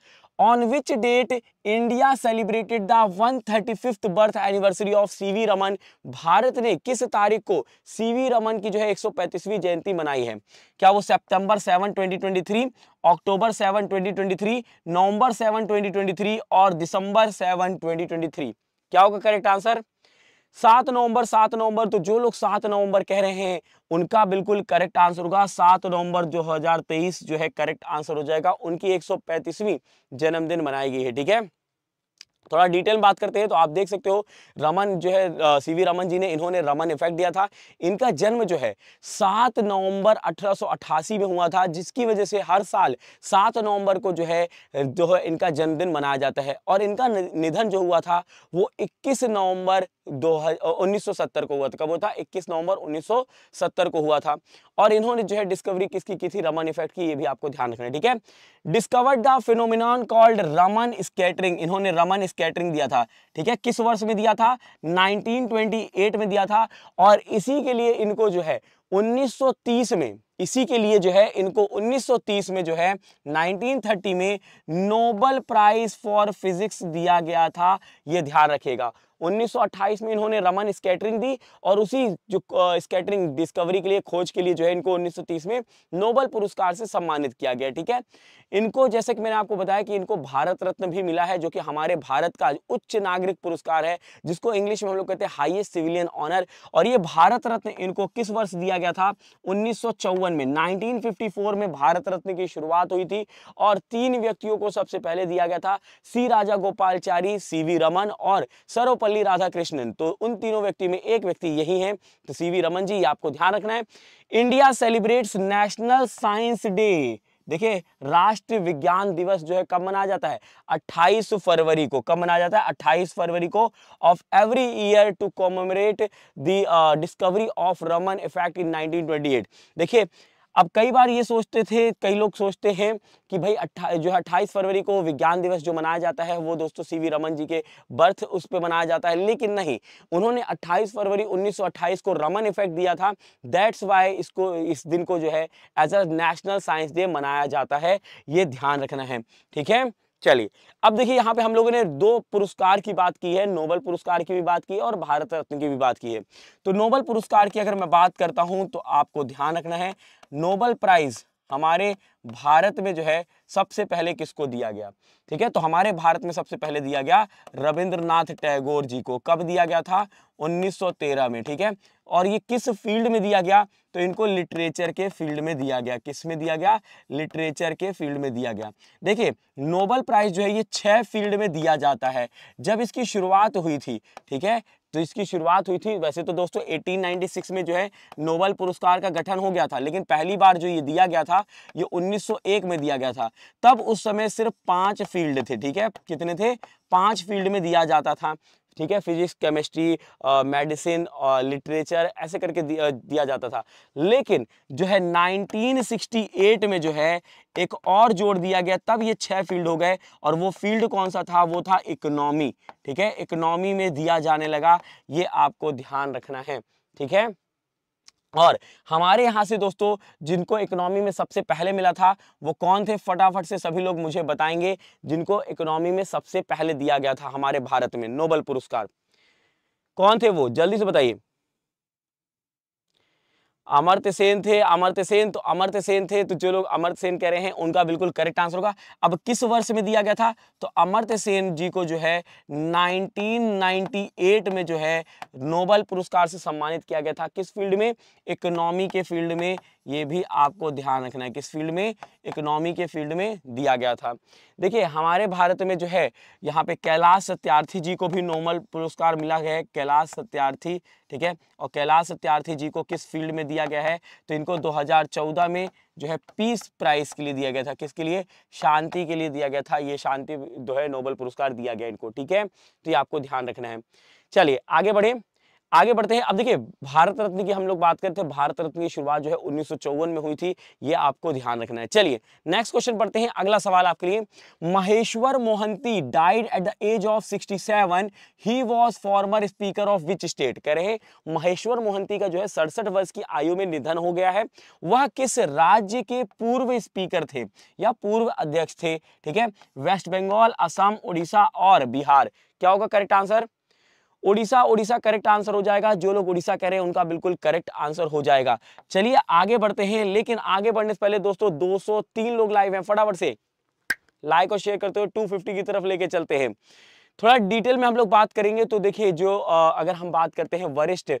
on which date India celebrated the one thirty fifth birth anniversary of CV Raman Bharat ने किस तारीख को सीवी रमन की जो है 135वीं जयंती मनाई है क्या वो सितंबर 7 2023 अक्टूबर 7 2023 नवंबर 7 2023 और दिसंबर 7 2023 क्या होगा करेक्ट आंसर सात नवंबर सात नवंबर तो जो लोग सात नवंबर कह रहे हैं उनका बिल्कुल करेक्ट आंसर होगा सात नवंबर दो हजार तेईस जो है करेक्ट आंसर हो जाएगा उनकी एक सौ पैंतीसवीं जन्मदिन मनाई गई है ठीक है थोड़ा डिटेल बात करते हैं तो आप देख सकते हो रमन जो है सीवी रमन जी ने इन्होंने रमन इफेक्ट दिया था इनका जन्म जो है 7 नवंबर 1888 में हुआ था जिसकी वजह से हर साल 7 नवंबर को जो है जो है इनका जन्मदिन मनाया जाता है और इनका निधन जो हुआ था वो 21 नवंबर दो उन्नीस को हुआ था कब हुआ था इक्कीस नवंबर उन्नीस को हुआ था और इन्होंने जो है डिस्कवरी किसकी की थी रमन इफेक्ट की ये भी आपको ध्यान रखना है ठीक है discovered the phenomenon called Raman scattering इन्होंने रमन कैटरिंग दिया था ठीक है किस वर्ष में दिया था 1928 में दिया था और इसी के लिए इनको जो है 1930 में इसी के लिए जो है इनको 1930 में जो है 1930 में नोबल प्राइज फॉर फिजिक्स दिया गया था ये ध्यान रखेगा 1928 में इन्होंने रमन स्केटरिंग दी और उसी जो स्केटरिंग डिस्कवरी के लिए खोज के लिए जो है इनको 1930 में नोबल पुरस्कार से सम्मानित किया गया ठीक है इनको जैसे कि मैंने आपको बताया कि इनको भारत रत्न भी मिला है जो कि हमारे भारत का उच्च नागरिक पुरस्कार है जिसको इंग्लिश में हम लोग कहते हैं हाइएस्ट सिविलियन ऑनर और ये भारत रत्न इनको किस वर्ष दिया गया था उन्नीस में नाइनटीन में भारत रत्न की शुरुआत हुई थी और तीन व्यक्तियों को सबसे पहले दिया गया था C Rajagopalachari C V Raman और सर्वपल्ली सर्वपल्ली राधाकृष्णन तो उन तीनों व्यक्ति में एक व्यक्ति यही है तो सीवी रमन जी आपको ध्यान रखना है India celebrates national science day देखिए राष्ट्रीय विज्ञान दिवस जो है कब मनाया जाता है 28 फरवरी को कब मनाया जाता है 28 फरवरी को of every year to commemorate the discovery of Raman effect in 1928 देखिए अब कई बार ये सोचते थे कई लोग सोचते हैं कि भाई अट्ठा जो है अट्ठाईस फरवरी को विज्ञान दिवस जो मनाया जाता है वो दोस्तों सीवी रमन जी के बर्थ उस पर मनाया जाता है लेकिन नहीं उन्होंने 28 फरवरी 1928 को रमन इफेक्ट दिया था दैट्स वाई इसको इस दिन को जो है as a national science day मनाया जाता है ये ध्यान रखना है ठीक है चलिए अब देखिए यहाँ पे हम लोगों ने दो पुरस्कार की बात की है नोबल पुरस्कार की भी बात की है और भारत रत्न की भी बात की है तो नोबल पुरस्कार की अगर मैं बात करता हूँ तो आपको ध्यान रखना है नोबल प्राइज हमारे भारत में जो है सबसे पहले किसको दिया गया ठीक है तो हमारे भारत में सबसे पहले दिया गया रविंद्रनाथ टैगोर जी को कब दिया गया था 1913 में ठीक है और ये किस फील्ड में दिया गया तो इनको लिटरेचर के फील्ड में दिया गया किस में दिया गया लिटरेचर के फील्ड में दिया गया देखिए नोबल प्राइज जो है ये छह फील्ड में दिया जाता है जब इसकी शुरुआत हुई थी ठीक है तो इसकी शुरुआत हुई थी वैसे तो दोस्तों 1896 में जो है नोबल पुरस्कार का गठन हो गया था लेकिन पहली बार जो ये दिया गया था ये 1901 में दिया गया था तब उस समय सिर्फ पांच फील्ड थे ठीक है कितने थे पांच फील्ड में दिया जाता था ठीक है फिजिक्स केमिस्ट्री मेडिसिन और लिटरेचर ऐसे करके दिया, दिया जाता था लेकिन जो है 1968 में जो है एक और जोड़ दिया गया तब ये छह फील्ड हो गए और वो फील्ड कौन सा था वो था इकोनॉमी ठीक है इकोनॉमी में दिया जाने लगा ये आपको ध्यान रखना है ठीक है और हमारे यहाँ से दोस्तों जिनको इकोनॉमी में सबसे पहले मिला था वो कौन थे फटाफट से सभी लोग मुझे बताएंगे जिनको इकोनॉमी में सबसे पहले दिया गया था हमारे भारत में नोबल पुरस्कार कौन थे वो जल्दी से बताइए अमर्त सेन थे अमर्त्य सेन तो अमर्त्य सेन थे तो जो लोग अमर्त सेन कह रहे हैं उनका बिल्कुल करेक्ट आंसर होगा अब किस वर्ष में दिया गया था तो अमर्त्य सेन जी को जो है 1998 में जो है नोबल पुरस्कार से सम्मानित किया गया था किस फील्ड में इकोनॉमी के फील्ड में ये भी आपको ध्यान रखना है किस फील्ड में इकोनॉमी के फील्ड में दिया गया था देखिए हमारे भारत में जो है यहाँ पे कैलाश सत्यार्थी जी को भी नोबल पुरस्कार मिला गया है कैलाश सत्यार्थी ठीक है और कैलाश सत्यार्थी जी को किस फील्ड में दिया गया है तो इनको 2014 में जो है पीस प्राइज के लिए दिया गया था किसके लिए शांति के लिए दिया गया था ये शांति जो है नोबल पुरस्कार दिया गया इनको ठीक है तो ये आपको ध्यान रखना है चलिए आगे बढ़े आगे बढ़ते हैं अब देखिए भारत रत्न की हम लोग बात करते हैं भारत रत्न की शुरुआत जो है उन्नीस में हुई थी ये आपको ध्यान रखना है चलिए नेक्स्ट क्वेश्चन पढ़ते हैं अगला सवाल आपके लिए Maheswar Mohanty died at the age of 67 he was former speaker of which state कह रहे महेश्वर मोहंती का जो है सड़सठ वर्ष की आयु में निधन हो गया है वह किस राज्य के पूर्व स्पीकर थे या पूर्व अध्यक्ष थे ठीक है वेस्ट बंगाल असम उड़ीसा और बिहार क्या होगा correct answer Orissa Orissa correct answer हो जाएगा जो लोग उड़ीसा कह रहे हैं उनका बिल्कुल करेक्ट आंसर हो जाएगा चलिए आगे बढ़ते हैं लेकिन आगे बढ़ने से पहले दोस्तों दो लोग लाइव है फटाफट से लाइक और शेयर करते हुए टू की तरफ लेके चलते हैं थोड़ा डिटेल में हम लोग बात करेंगे तो देखिए जो आ, अगर हम बात करते हैं वरिष्ठ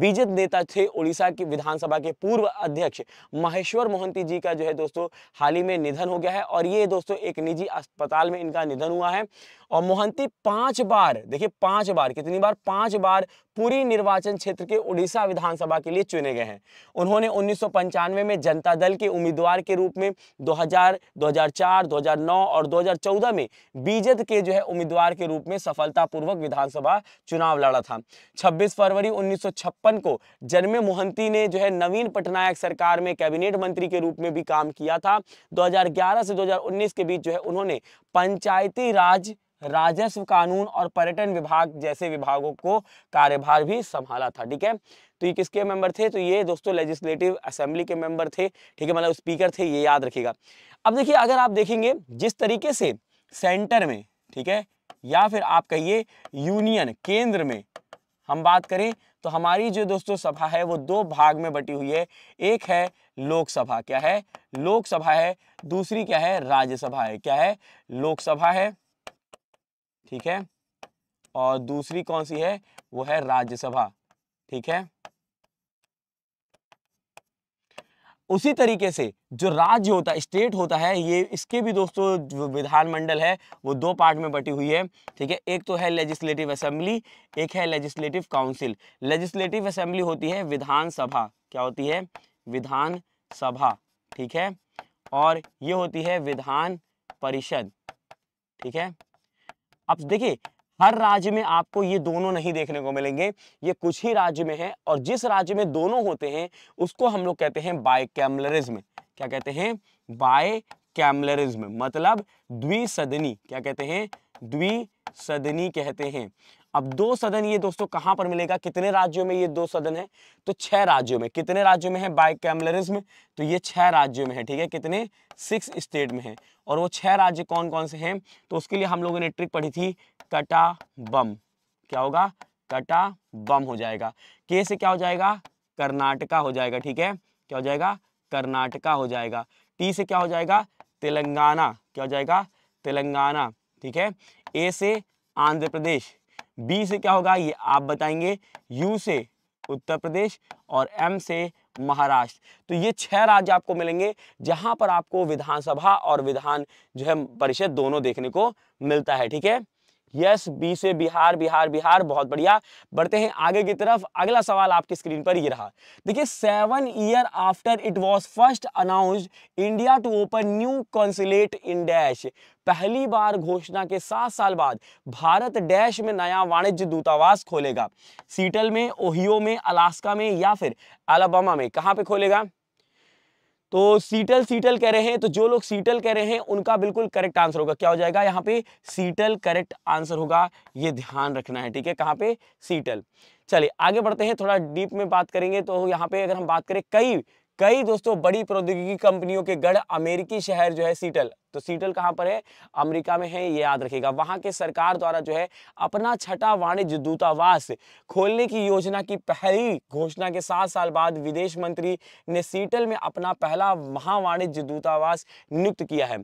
बीजेपी नेता थे उड़ीसा की विधानसभा के पूर्व अध्यक्ष महेश्वर मोहंती जी का जो है दोस्तों हाल ही में निधन हो गया है और ये दोस्तों एक निजी अस्पताल में इनका निधन हुआ है और मोहंती पांच बार देखिए पांच बार कितनी बार पांच बार पूरी निर्वाचन क्षेत्र के उड़ीसा विधानसभा के लिए चुने गए हैं उन्होंने उन्नीस में जनता दल के उम्मीदवार के रूप में 2000, 2004, 2009 और 2014 में बीजेद के जो है उम्मीदवार के रूप में सफलतापूर्वक विधानसभा चुनाव लड़ा था 26 फरवरी 1956 को जन्मे मोहंती ने जो है नवीन पटनायक सरकार में कैबिनेट मंत्री के रूप में भी काम किया था दो से दो के बीच जो है उन्होंने पंचायती राज राजस्व कानून और पर्यटन विभाग जैसे विभागों को कार्यभार भी संभाला था ठीक है तो ये किसके मेंबर थे तो ये दोस्तों लेजिस्लेटिव असेंबली के मेंबर थे ठीक है मतलब स्पीकर थे ये याद रखिएगा अब देखिए अगर आप देखेंगे जिस तरीके से सेंटर में ठीक है या फिर आप कहिए यूनियन केंद्र में हम बात करें तो हमारी जो दोस्तों सभा है वो दो भाग में बटी हुई है एक है लोकसभा क्या है लोकसभा है दूसरी क्या है राज्यसभा है क्या है लोकसभा है ठीक है और दूसरी कौन सी है वो है राज्यसभा ठीक है उसी तरीके से जो राज्य होता है स्टेट होता है ये इसके भी दोस्तों विधानमंडल है वो दो पार्ट में बटी हुई है ठीक है एक तो है लेजिस्लेटिव असेंबली एक है लेजिस्लेटिव काउंसिल लेजिस्लेटिव असेंबली होती है विधानसभा क्या होती है विधान सभा ठीक है और ये होती है विधान परिषद ठीक है अब देखिए हर राज्य में आपको ये दोनों नहीं देखने को मिलेंगे ये कुछ ही राज्य में है और जिस राज्य में दोनों होते हैं उसको हम लोग कहते हैं बायकैमलरिज्म क्या कहते हैं बाय कैमलरिज्म मतलब द्विसदनी क्या कहते हैं द्विसदनी कहते हैं अब दो सदन ये दोस्तों कहां पर मिलेगा कितने राज्यों में ये दो सदन है तो छह राज्यों में कितने राज्यों में है बाइकैमलरिज्म तो ये छह राज्यों में है ठीक है कितने सिक्स स्टेट में है और वो छह राज्य कौन कौन से हैं तो उसके लिए हम लोगों ने ट्रिक पढ़ी थी कटा बम क्या होगा कटा बम हो जाएगा के से क्या हो जाएगा कर्नाटका हो जाएगा ठीक है क्या हो जाएगा कर्नाटका हो जाएगा टी से क्या हो जाएगा तेलंगाना क्या हो जाएगा तेलंगाना ठीक है ए से आंध्र प्रदेश बी से क्या होगा ये आप बताएंगे यू से उत्तर प्रदेश और एम से महाराष्ट्र तो ये छह राज्य आपको मिलेंगे जहां पर आपको विधानसभा और विधान जो है परिषद दोनों देखने को मिलता है ठीक है यस बी से बिहार बिहार बिहार बहुत बढ़िया बढ़ते हैं आगे की तरफ अगला सवाल आपकी स्क्रीन पर ये रहा देखिए seven year after it was first announced India to open new consulate in dash पहली बार घोषणा के सात साल बाद भारत डैश में नया वाणिज्य दूतावास खोलेगा सीटल में ओहियो में अलास्का में या फिर अलाबामा में कहाँ पे खोलेगा तो सीटल सीटल कह रहे हैं तो जो लोग सीटल कह रहे हैं उनका बिल्कुल करेक्ट आंसर होगा क्या हो जाएगा यहाँ पे सीटल करेक्ट आंसर होगा ये ध्यान रखना है ठीक है कहाँ पे सीटल चलिए आगे बढ़ते हैं थोड़ा डीप में बात करेंगे तो यहाँ पे अगर हम बात करें कई कई दोस्तों बड़ी प्रौद्योगिकी कंपनियों के गढ़ अमेरिकी शहर जो है सीटल तो सीटल कहाँ पर है अमेरिका में है ये याद रखेगा वहां के सरकार द्वारा जो है अपना छठा वाणिज्य दूतावास खोलने की योजना की पहली घोषणा के सात साल बाद विदेश मंत्री ने सीटल में अपना पहला महावाणिज्य दूतावास नियुक्त किया है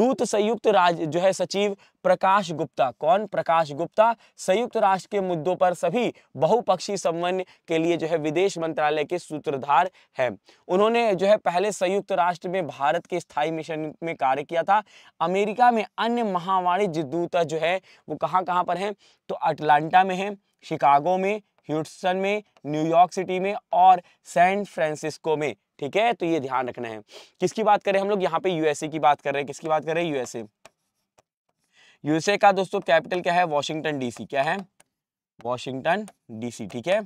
दूत संयुक्त राज्य जो है सचिव प्रकाश गुप्ता कौन प्रकाश गुप्ता संयुक्त राष्ट्र के मुद्दों पर सभी बहुपक्षीय संबंध के लिए जो है विदेश मंत्रालय के सूत्रधार है उन्होंने जो है पहले संयुक्त राष्ट्र में भारत के स्थायी मिशन में कार्य किया था अमेरिका में अन्य महावाणिज्य दूता जो है वो कहाँ कहाँ पर हैं तो अटलांटा में है शिकागो में ह्यूस्टन में न्यूयॉर्क सिटी में और सैन फ्रांसिस्को में ठीक है तो ये ध्यान रखना है किसकी बात करें हम लोग यहाँ पे यूएसए की बात कर रहे हैं किसकी बात कर रहे हैं यूएसए यूएसए का दोस्तों कैपिटल क्या है वॉशिंगटन डीसी क्या है वॉशिंगटन डीसी ठीक है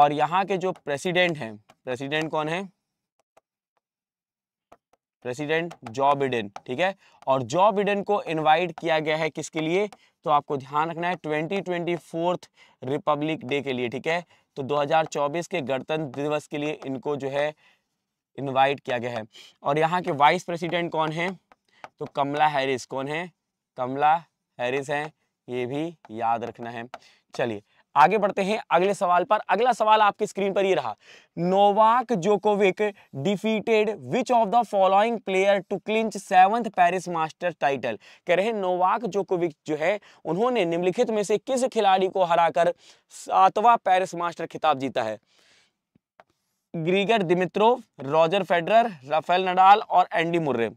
और यहाँ के जो प्रेसिडेंट हैं प्रेसिडेंट कौन है प्रेसिडेंट जो बिडेन ठीक है और जो बिडेन को इनवाइट किया गया है किसके लिए तो आपको ध्यान रखना है twenty twenty fourth republic day के लिए ठीक है तो 2024 के गणतंत्र दिवस के लिए इनको जो है इनवाइट किया गया है और यहाँ के वाइस प्रेसिडेंट कौन है तो कमला हैरिस कौन है कमला हैरिस हैं ये भी याद रखना है चलिए आगे बढ़ते हैं अगले सवाल पर अगला सवाल आपकी स्क्रीन पर ये रहा Novak Djokovic defeated which of the following player to clinch seventh Paris master title कह रहे हैं नोवाक जोकोविक जो है उन्होंने निम्नलिखित में से किस खिलाड़ी को हराकर सातवां पेरिस मास्टर खिताब जीता है Grigor Dimitrov Roger Federer Rafael Nadal और Andy Murray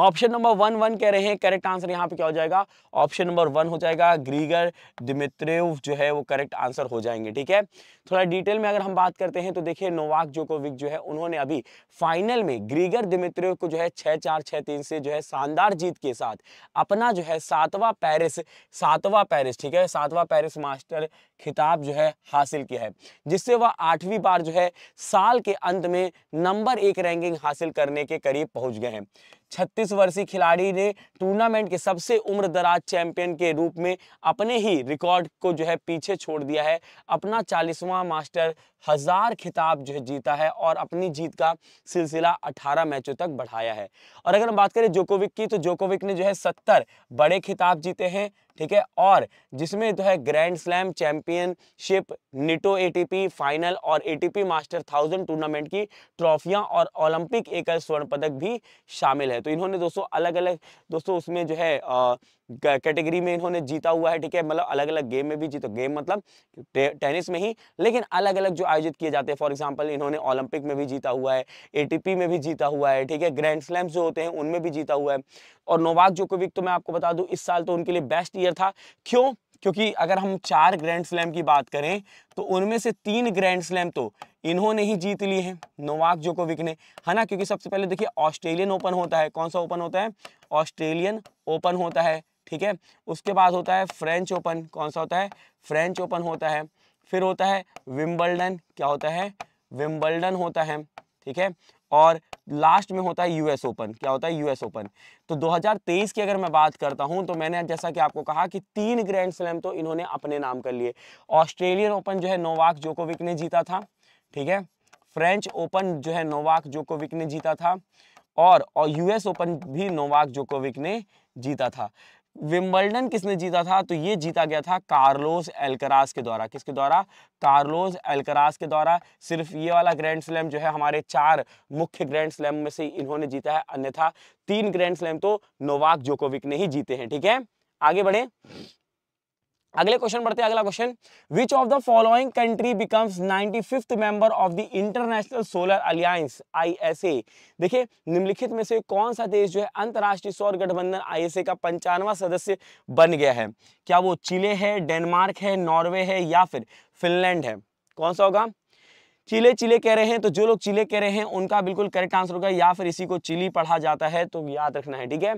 option number one one कह रहे हैं करेक्ट आंसर यहाँ पे क्या हो जाएगा ऑप्शन नंबर वन हो जाएगा ग्रीगर दिमित्रेव जो है वो करेक्ट आंसर हो जाएंगे ठीक है थोड़ा डिटेल में अगर हम बात करते हैं तो देखिए नोवाक जोकोविक जो है उन्होंने अभी फाइनल में ग्रीगर दिमित्रेव को जो है छः चार छः तीन से जो है शानदार जीत के साथ अपना जो है सातवा पैरिस सातवा पैरिस ठीक है सातवा पैरिस मास्टर खिताब जो है हासिल किया है जिससे वह आठवीं बार जो है साल के अंत में नंबर एक रैंकिंग हासिल करने के करीब पहुंच गए हैं छत्तीस वर्षीय खिलाड़ी ने टूर्नामेंट के सबसे उम्र दराज चैंपियन के रूप में अपने ही रिकॉर्ड को जो है पीछे छोड़ दिया है अपना चालीसवां मास्टर हज़ार खिताब जो है जीता है और अपनी जीत का सिलसिला अठारह मैचों तक बढ़ाया है और अगर हम बात करें जोकोविक की तो जोकोविक ने जो है सत्तर बड़े खिताब जीते हैं ठीक है और जिसमें जो तो है grand slam championship Nitto ATP final और एटीपी मास्टर थाउजेंड टूर्नामेंट की ट्रॉफियां और ओलंपिक एकल स्वर्ण पदक भी शामिल है तो इन्होंने दोस्तों अलग अलग दोस्तों उसमें जो है कैटेगरी में इन्होंने जीता हुआ है ठीक है मतलब अलग अलग गेम में भी जीता गेम मतलब टेनिस में ही लेकिन अलग अलग जो आयोजित किए जाते हैं फॉर एग्जाम्पल इन्होंने ओलंपिक में भी जीता हुआ है ए में भी जीता हुआ है ठीक है ग्रैंड स्लैम जो होते हैं उनमें भी जीता हुआ है और नोवाक जोकोविक तो मैं आपको बता दूं इस साल तो उनके लिए बेस्ट ईयर था क्यों क्योंकि अगर हम चार ग्रैंड स्लैम की बात करें तो उनमें से तीन ग्रैंड स्लैम तो इन्होंने ही जीत लिए हैं नोवाक जोकोविक ने है ना क्योंकि सबसे पहले देखिए ऑस्ट्रेलियन ओपन होता है कौन सा ओपन होता है ऑस्ट्रेलियन ओपन होता है ठीक है उसके बाद होता है फ्रेंच ओपन कौन सा होता है फ्रेंच ओपन होता है फिर होता है विम्बल्डन क्या होता है विम्बल्डन होता है ठीक है और लास्ट में होता है यूएस ओपन क्या होता है यूएस ओपन तो 2023 की अगर मैं बात करता हूं तो मैंने जैसा कि आपको कहा कि तीन ग्रैंड स्लैम तो इन्होंने अपने नाम कर लिए ऑस्ट्रेलियन ओपन जो है नोवाक जोकोविक ने जीता था ठीक है फ्रेंच ओपन जो है नोवाक जोकोविक ने जीता था और, और यूएस ओपन भी नोवाक जोकोविक ने जीता था विम्बल्डन किसने जीता था तो ये जीता गया था कार्लोस एल्करास के द्वारा किसके द्वारा कार्लोस एल्करास के द्वारा सिर्फ ये वाला ग्रैंड स्लैम जो है हमारे चार मुख्य ग्रैंड स्लैम में से इन्होंने जीता है अन्यथा तीन ग्रैंड स्लैम तो नोवाक जोकोविक ने ही जीते हैं ठीक है आगे बढ़े अगले क्वेश्चन बढ़ते हैं अगला question which of the following country becomes 95th member of the international solar alliance ISA देखिए निम्नलिखित में से कौन सा देश जो है अंतर्राष्ट्रीय सौर गठबंधन आईएसए का पंचानवा सदस्य बन गया है क्या वो चिले है डेनमार्क है नॉर्वे है या फिर फिनलैंड है कौन सा होगा चिले चिले कह रहे हैं तो जो लोग चिले कह रहे हैं उनका बिल्कुल करेक्ट आंसर होगा या फिर इसी को चिली पढ़ा जाता है तो याद रखना है ठीक है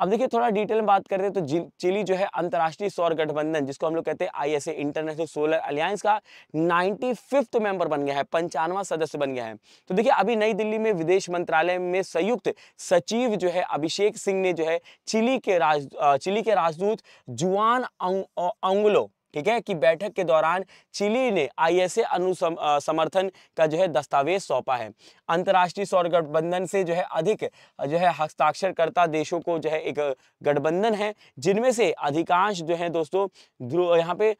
अब देखिए थोड़ा डिटेल में बात करते हैं तो चिली जो है अंतर्राष्ट्रीय सौर गठबंधन जिसको हम लोग कहते हैं ए इंटरनेशनल सोलर अलायंस का नाइन्टी फिफ्थ मेंबर बन गया है पंचानवा सदस्य बन गया है तो देखिए अभी नई दिल्ली में विदेश मंत्रालय में संयुक्त सचिव जो है अभिषेक सिंह ने जो है चिली के राज चिली के राजदूत जुआन अंगलो ठीक है कि बैठक के दौरान चिली ने आईएसए समर्थन का जो है दस्तावेज सौंपा है अंतर्राष्ट्रीय सौर गठबंधन से जो है अधिक जो है हस्ताक्षरकर्ता देशों को जो है एक गठबंधन है जिनमें से अधिकांश जो है दोस्तों ध्रुव यहाँ पे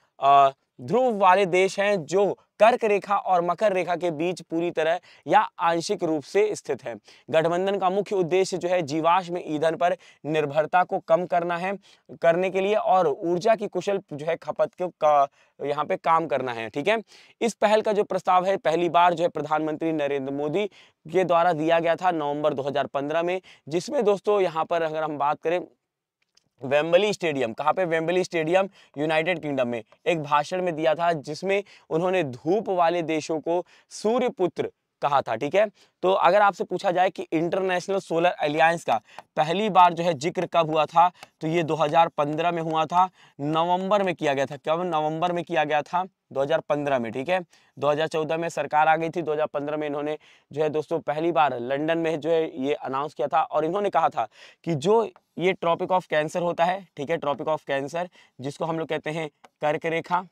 ध्रुव वाले देश हैं जो कर्क रेखा और मकर रेखा के बीच पूरी तरह या आंशिक रूप से स्थित है गठबंधन का मुख्य उद्देश्य जो है जीवाश्म ईंधन पर निर्भरता को कम करना है करने के लिए और ऊर्जा की कुशल जो है खपत को का, यहाँ पे काम करना है ठीक है इस पहल का जो प्रस्ताव है पहली बार जो है प्रधानमंत्री नरेंद्र मोदी के द्वारा दिया गया था नवंबर 2015 में जिसमें दोस्तों यहाँ पर अगर हम बात करें वेम्बली स्टेडियम कहाँ पे वेम्बली स्टेडियम यूनाइटेड किंगडम में एक भाषण में दिया था जिसमें उन्होंने धूप वाले देशों को सूर्यपुत्र कहा था ठीक है तो अगर आपसे पूछा जाए कि इंटरनेशनल सोलर अलियंस का पहली बार जो है जिक्र कब हुआ था तो ये 2015 में हुआ था नवंबर में किया गया था कब नवंबर में किया गया था 2015 में ठीक है 2014 में सरकार आ गई थी 2015 में इन्होंने जो है दोस्तों पहली बार लंदन में जो है ये अनाउंस किया था और इन्होंने कहा था कि जो ये ट्रॉपिक ऑफ कैंसर होता है ठीक है ट्रॉपिक ऑफ कैंसर जिसको हम लोग कहते हैं कर्क रेखा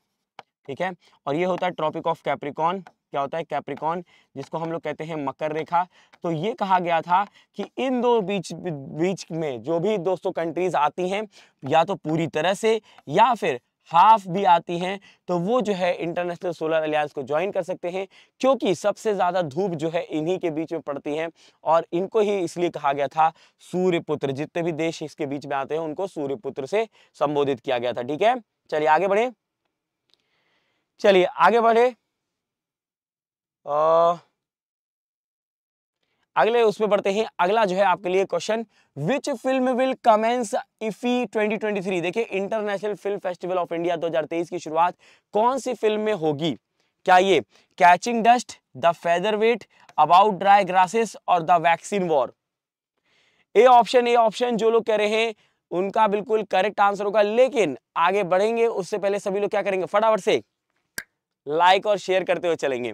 ठीक है और ये होता है ट्रॉपिक ऑफ कैप्रिकॉन क्या होता है कैप्रिकॉन जिसको हम लोग कहते हैं मकर रेखा तो ये कहा गया था कि इन दो बीच बीच में जो भी दोस्तों कंट्रीज आती हैं या तो पूरी तरह से या फिर हाफ भी आती हैं तो वो जो है इंटरनेशनल सोलर अलियांस को ज्वाइन कर सकते हैं क्योंकि सबसे ज़्यादा धूप जो है इन्हीं के बीच में पड़ती है और इनको ही इसलिए कहा गया था सूर्यपुत्र जितने भी देश इसके बीच में आते हैं उनको सूर्यपुत्र से संबोधित किया गया था ठीक है चलिए आगे बढ़े चलिए आगे बढ़े अगले उस पर बढ़ते हैं अगला जो है आपके लिए question which film will commence IFFI 2023 देखिए international film festival of India 2023 की शुरुआत कौन सी फिल्म में होगी क्या ये catching dust the feather weight about dry grasses और the vaccine war A option A option जो लोग कह रहे हैं उनका बिल्कुल करेक्ट आंसर होगा लेकिन आगे बढ़ेंगे उससे पहले सभी लोग क्या करेंगे फटाफट से लाइक और शेयर करते हुए चलेंगे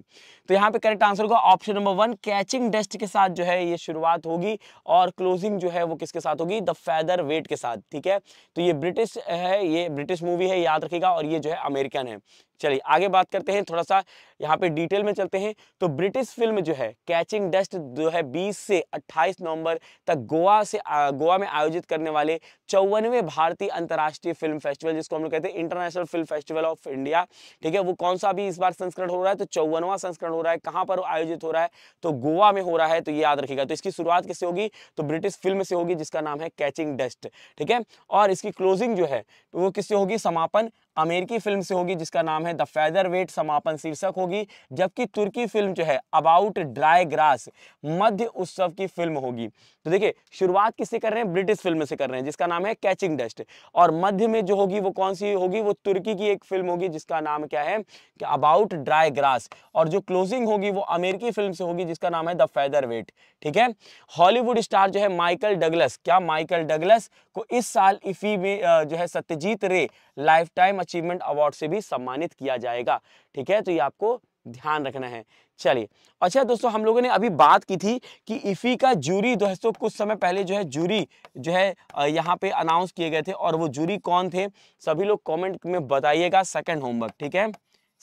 तो यहाँ पे करेक्ट आंसर होगा option number one catching dust के साथ जो है ये शुरुआत होगी और क्लोजिंग जो है वो किसके साथ होगी द फैदर वेट के साथ ठीक है तो ये ब्रिटिश है ये ब्रिटिश मूवी है याद रखेगा और ये जो है अमेरिकन है चलिए आगे बात करते हैं थोड़ा सा यहाँ पे डिटेल में चलते हैं तो ब्रिटिश फिल्म जो है कैचिंग डस्ट जो है 20 से 28 नवंबर तक गोवा से गोवा में आयोजित करने वाले चौवनवे भारतीय अंतर्राष्ट्रीय फिल्म फेस्टिवल जिसको हम लोग कहते हैं international film festival of India ठीक है वो कौन सा भी इस बार संस्करण हो रहा है तो चौवनवा संस्करण हो रहा है कहाँ पर आयोजित हो रहा है तो गोवा में हो रहा है तो ये याद रखेगा तो इसकी शुरुआत किससे होगी तो ब्रिटिश फिल्म से होगी जिसका नाम है कैचिंग डस्ट ठीक है और इसकी क्लोजिंग जो है वो किससे होगी समापन अमेरिकी फिल्म से होगी जिसका नाम है द फैदर वेट समापन शीर्षक होगी जबकि तुर्की फिल्म जो है अबाउट ड्राई ग्रास मध्य उत्सव की फिल्म होगी तो देखिए शुरुआत किससे कर रहे हैं ब्रिटिश फिल्म से कर रहे हैं जिसका नाम है कैचिंग डस्ट और मध्य में जो होगी वो कौन सी होगी वो तुर्की की एक फिल्म होगी जिसका नाम क्या है अबाउट ड्राई ग्रास और जो क्लोजिंग होगी वो अमेरिकी फिल्म से होगी जिसका नाम है द फैदर वेट ठीक है हॉलीवुड स्टार जो है माइकल डगलस क्या माइकल डगलस को इस साल इफी में जो है सत्यजीत रे लाइफ टाइम अचीवमेंट अवार्ड से भी सम्मानित किया जाएगा ठीक है तो ये आपको ध्यान रखना है चलिए अच्छा दोस्तों हम लोगों ने अभी बात की थी कि इफ़ी का जूरी दोस्तों कुछ समय पहले जो है जूरी जो है यहाँ पे अनाउंस किए गए थे और वो जूरी कौन थे सभी लोग कमेंट में बताइएगा सेकंड होमवर्क ठीक है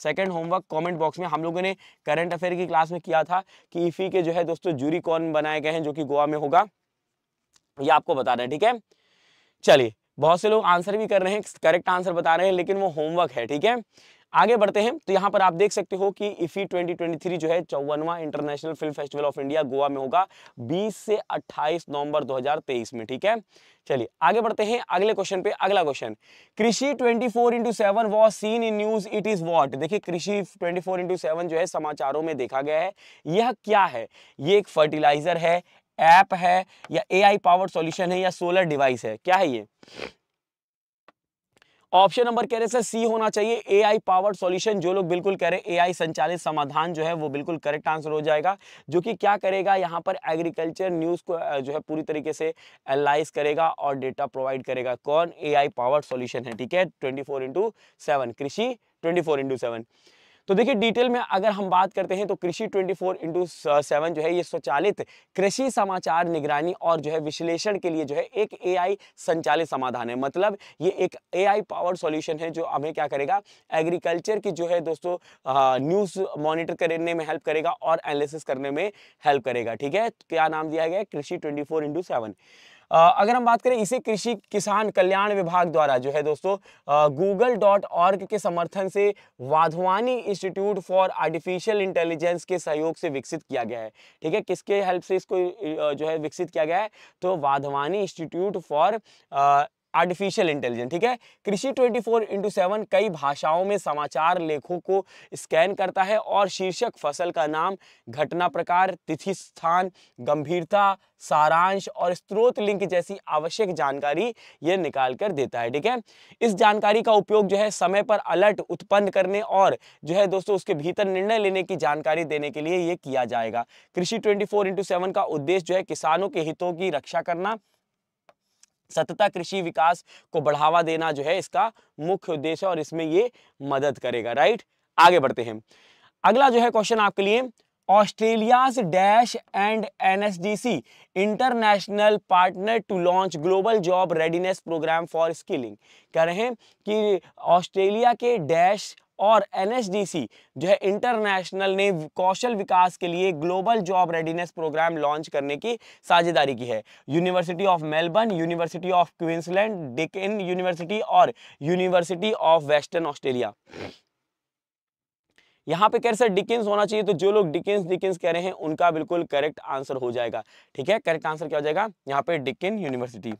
सेकंड होमवर्क कमेंट बॉक्स में हम लोगों ने करंट अफेयर की क्लास में किया था कि इफ़ी के जो है दोस्तों जूरी कौन बनाए गए हैं जो कि गोवा में होगा ये आपको बता रहे हैं ठीक है चलिए बहुत से लोग आंसर भी कर रहे हैं करेक्ट आंसर बता रहे हैं लेकिन वो होमवर्क है ठीक है आगे बढ़ते हैं तो यहाँ पर आप देख सकते हो कि इफी 2023 जो है चौवनवा international film festival of India Goa में होगा 20 से 28 नवंबर 2023 में ठीक है चलिए आगे बढ़ते हैं अगले क्वेश्चन पे अगला question Krishi 24 four into seven was seen in news it is what देखिए कृषि 24 फोर इंटू सेवन जो है समाचारों में देखा गया है यह क्या है ये एक फर्टिलाइजर है ऐप है या एआई पावर सॉल्यूशन है या सोलर डिवाइस है क्या है ये ऑप्शन नंबर कह रहे सर सी होना चाहिए एआई पावर सॉल्यूशन जो लोग बिल्कुल करें एआई संचालित समाधान जो है वो बिल्कुल करेक्ट आंसर हो जाएगा जो कि क्या करेगा यहाँ पर एग्रीकल्चर न्यूज को जो है पूरी तरीके से एनालाइज करेगा और डेटा प्रोवाइड करेगा कौन एआई पावर सॉल्यूशन है ठीक है twenty four into seven Krishi twenty four into seven तो देखिए डिटेल में अगर हम बात करते हैं तो कृषि 24 फोर इंटू सेवन जो है ये स्वचालित कृषि समाचार निगरानी और जो है विश्लेषण के लिए जो है एक एआई संचालित समाधान है मतलब ये एक एआई पावर्ड सॉल्यूशन है जो हमें क्या करेगा एग्रीकल्चर की जो है दोस्तों न्यूज़ मॉनिटर करने में हेल्प करेगा और एनालिसिस करने में हेल्प करेगा ठीक है क्या नाम दिया गया कृषि ट्वेंटी फोर इंटू सेवन अगर हम बात करें इसे कृषि किसान कल्याण विभाग द्वारा जो है दोस्तों गूगल डॉट ऑर्ग के समर्थन से Wadhwani institute for artificial intelligence के सहयोग से विकसित किया गया है ठीक है किसके हेल्प से इसको जो है विकसित किया गया है तो Wadhwani institute for artificial intelligence ठीक है कृषि 24 फोर इंटू सेवन कई भाषाओं में समाचार लेखों को स्कैन करता है और शीर्षक फसल का नाम घटना प्रकार तिथि स्थान गंभीरता सारांश और स्त्रोत लिंक जैसी आवश्यक जानकारी ये निकाल कर देता है ठीक है इस जानकारी का उपयोग जो है समय पर अलर्ट उत्पन्न करने और जो है दोस्तों उसके भीतर निर्णय लेने की जानकारी देने के लिए यह किया जाएगा कृषि ट्वेंटी फोर इंटू सेवन का उद्देश्य जो है किसानों के हितों की रक्षा करना सतत कृषि विकास को बढ़ावा देना जो है इसका मुख्य उद्देश्य और इसमें ये मदद करेगा राइट आगे बढ़ते हैं अगला जो है क्वेश्चन आपके लिए Australia's dash and NSDC international partner to launch global job readiness programme for skilling कह रहे हैं कि ऑस्ट्रेलिया के डैश और एनएचडीसी जो है इंटरनेशनल ने कौशल विकास के लिए global job readiness programme launch करने की साझेदारी की है university of Melbourne university of Queensland Deakin university और यूनिवर्सिटी ऑफ वेस्टर्न ऑस्ट्रेलिया यहाँ पे कैसे डिकिन्स होना चाहिए तो जो लोग डिकिंस डिकिंस कह रहे हैं उनका बिल्कुल करेक्ट आंसर हो जाएगा ठीक है करेक्ट आंसर क्या हो जाएगा यहाँ पे डिकिन यूनिवर्सिटी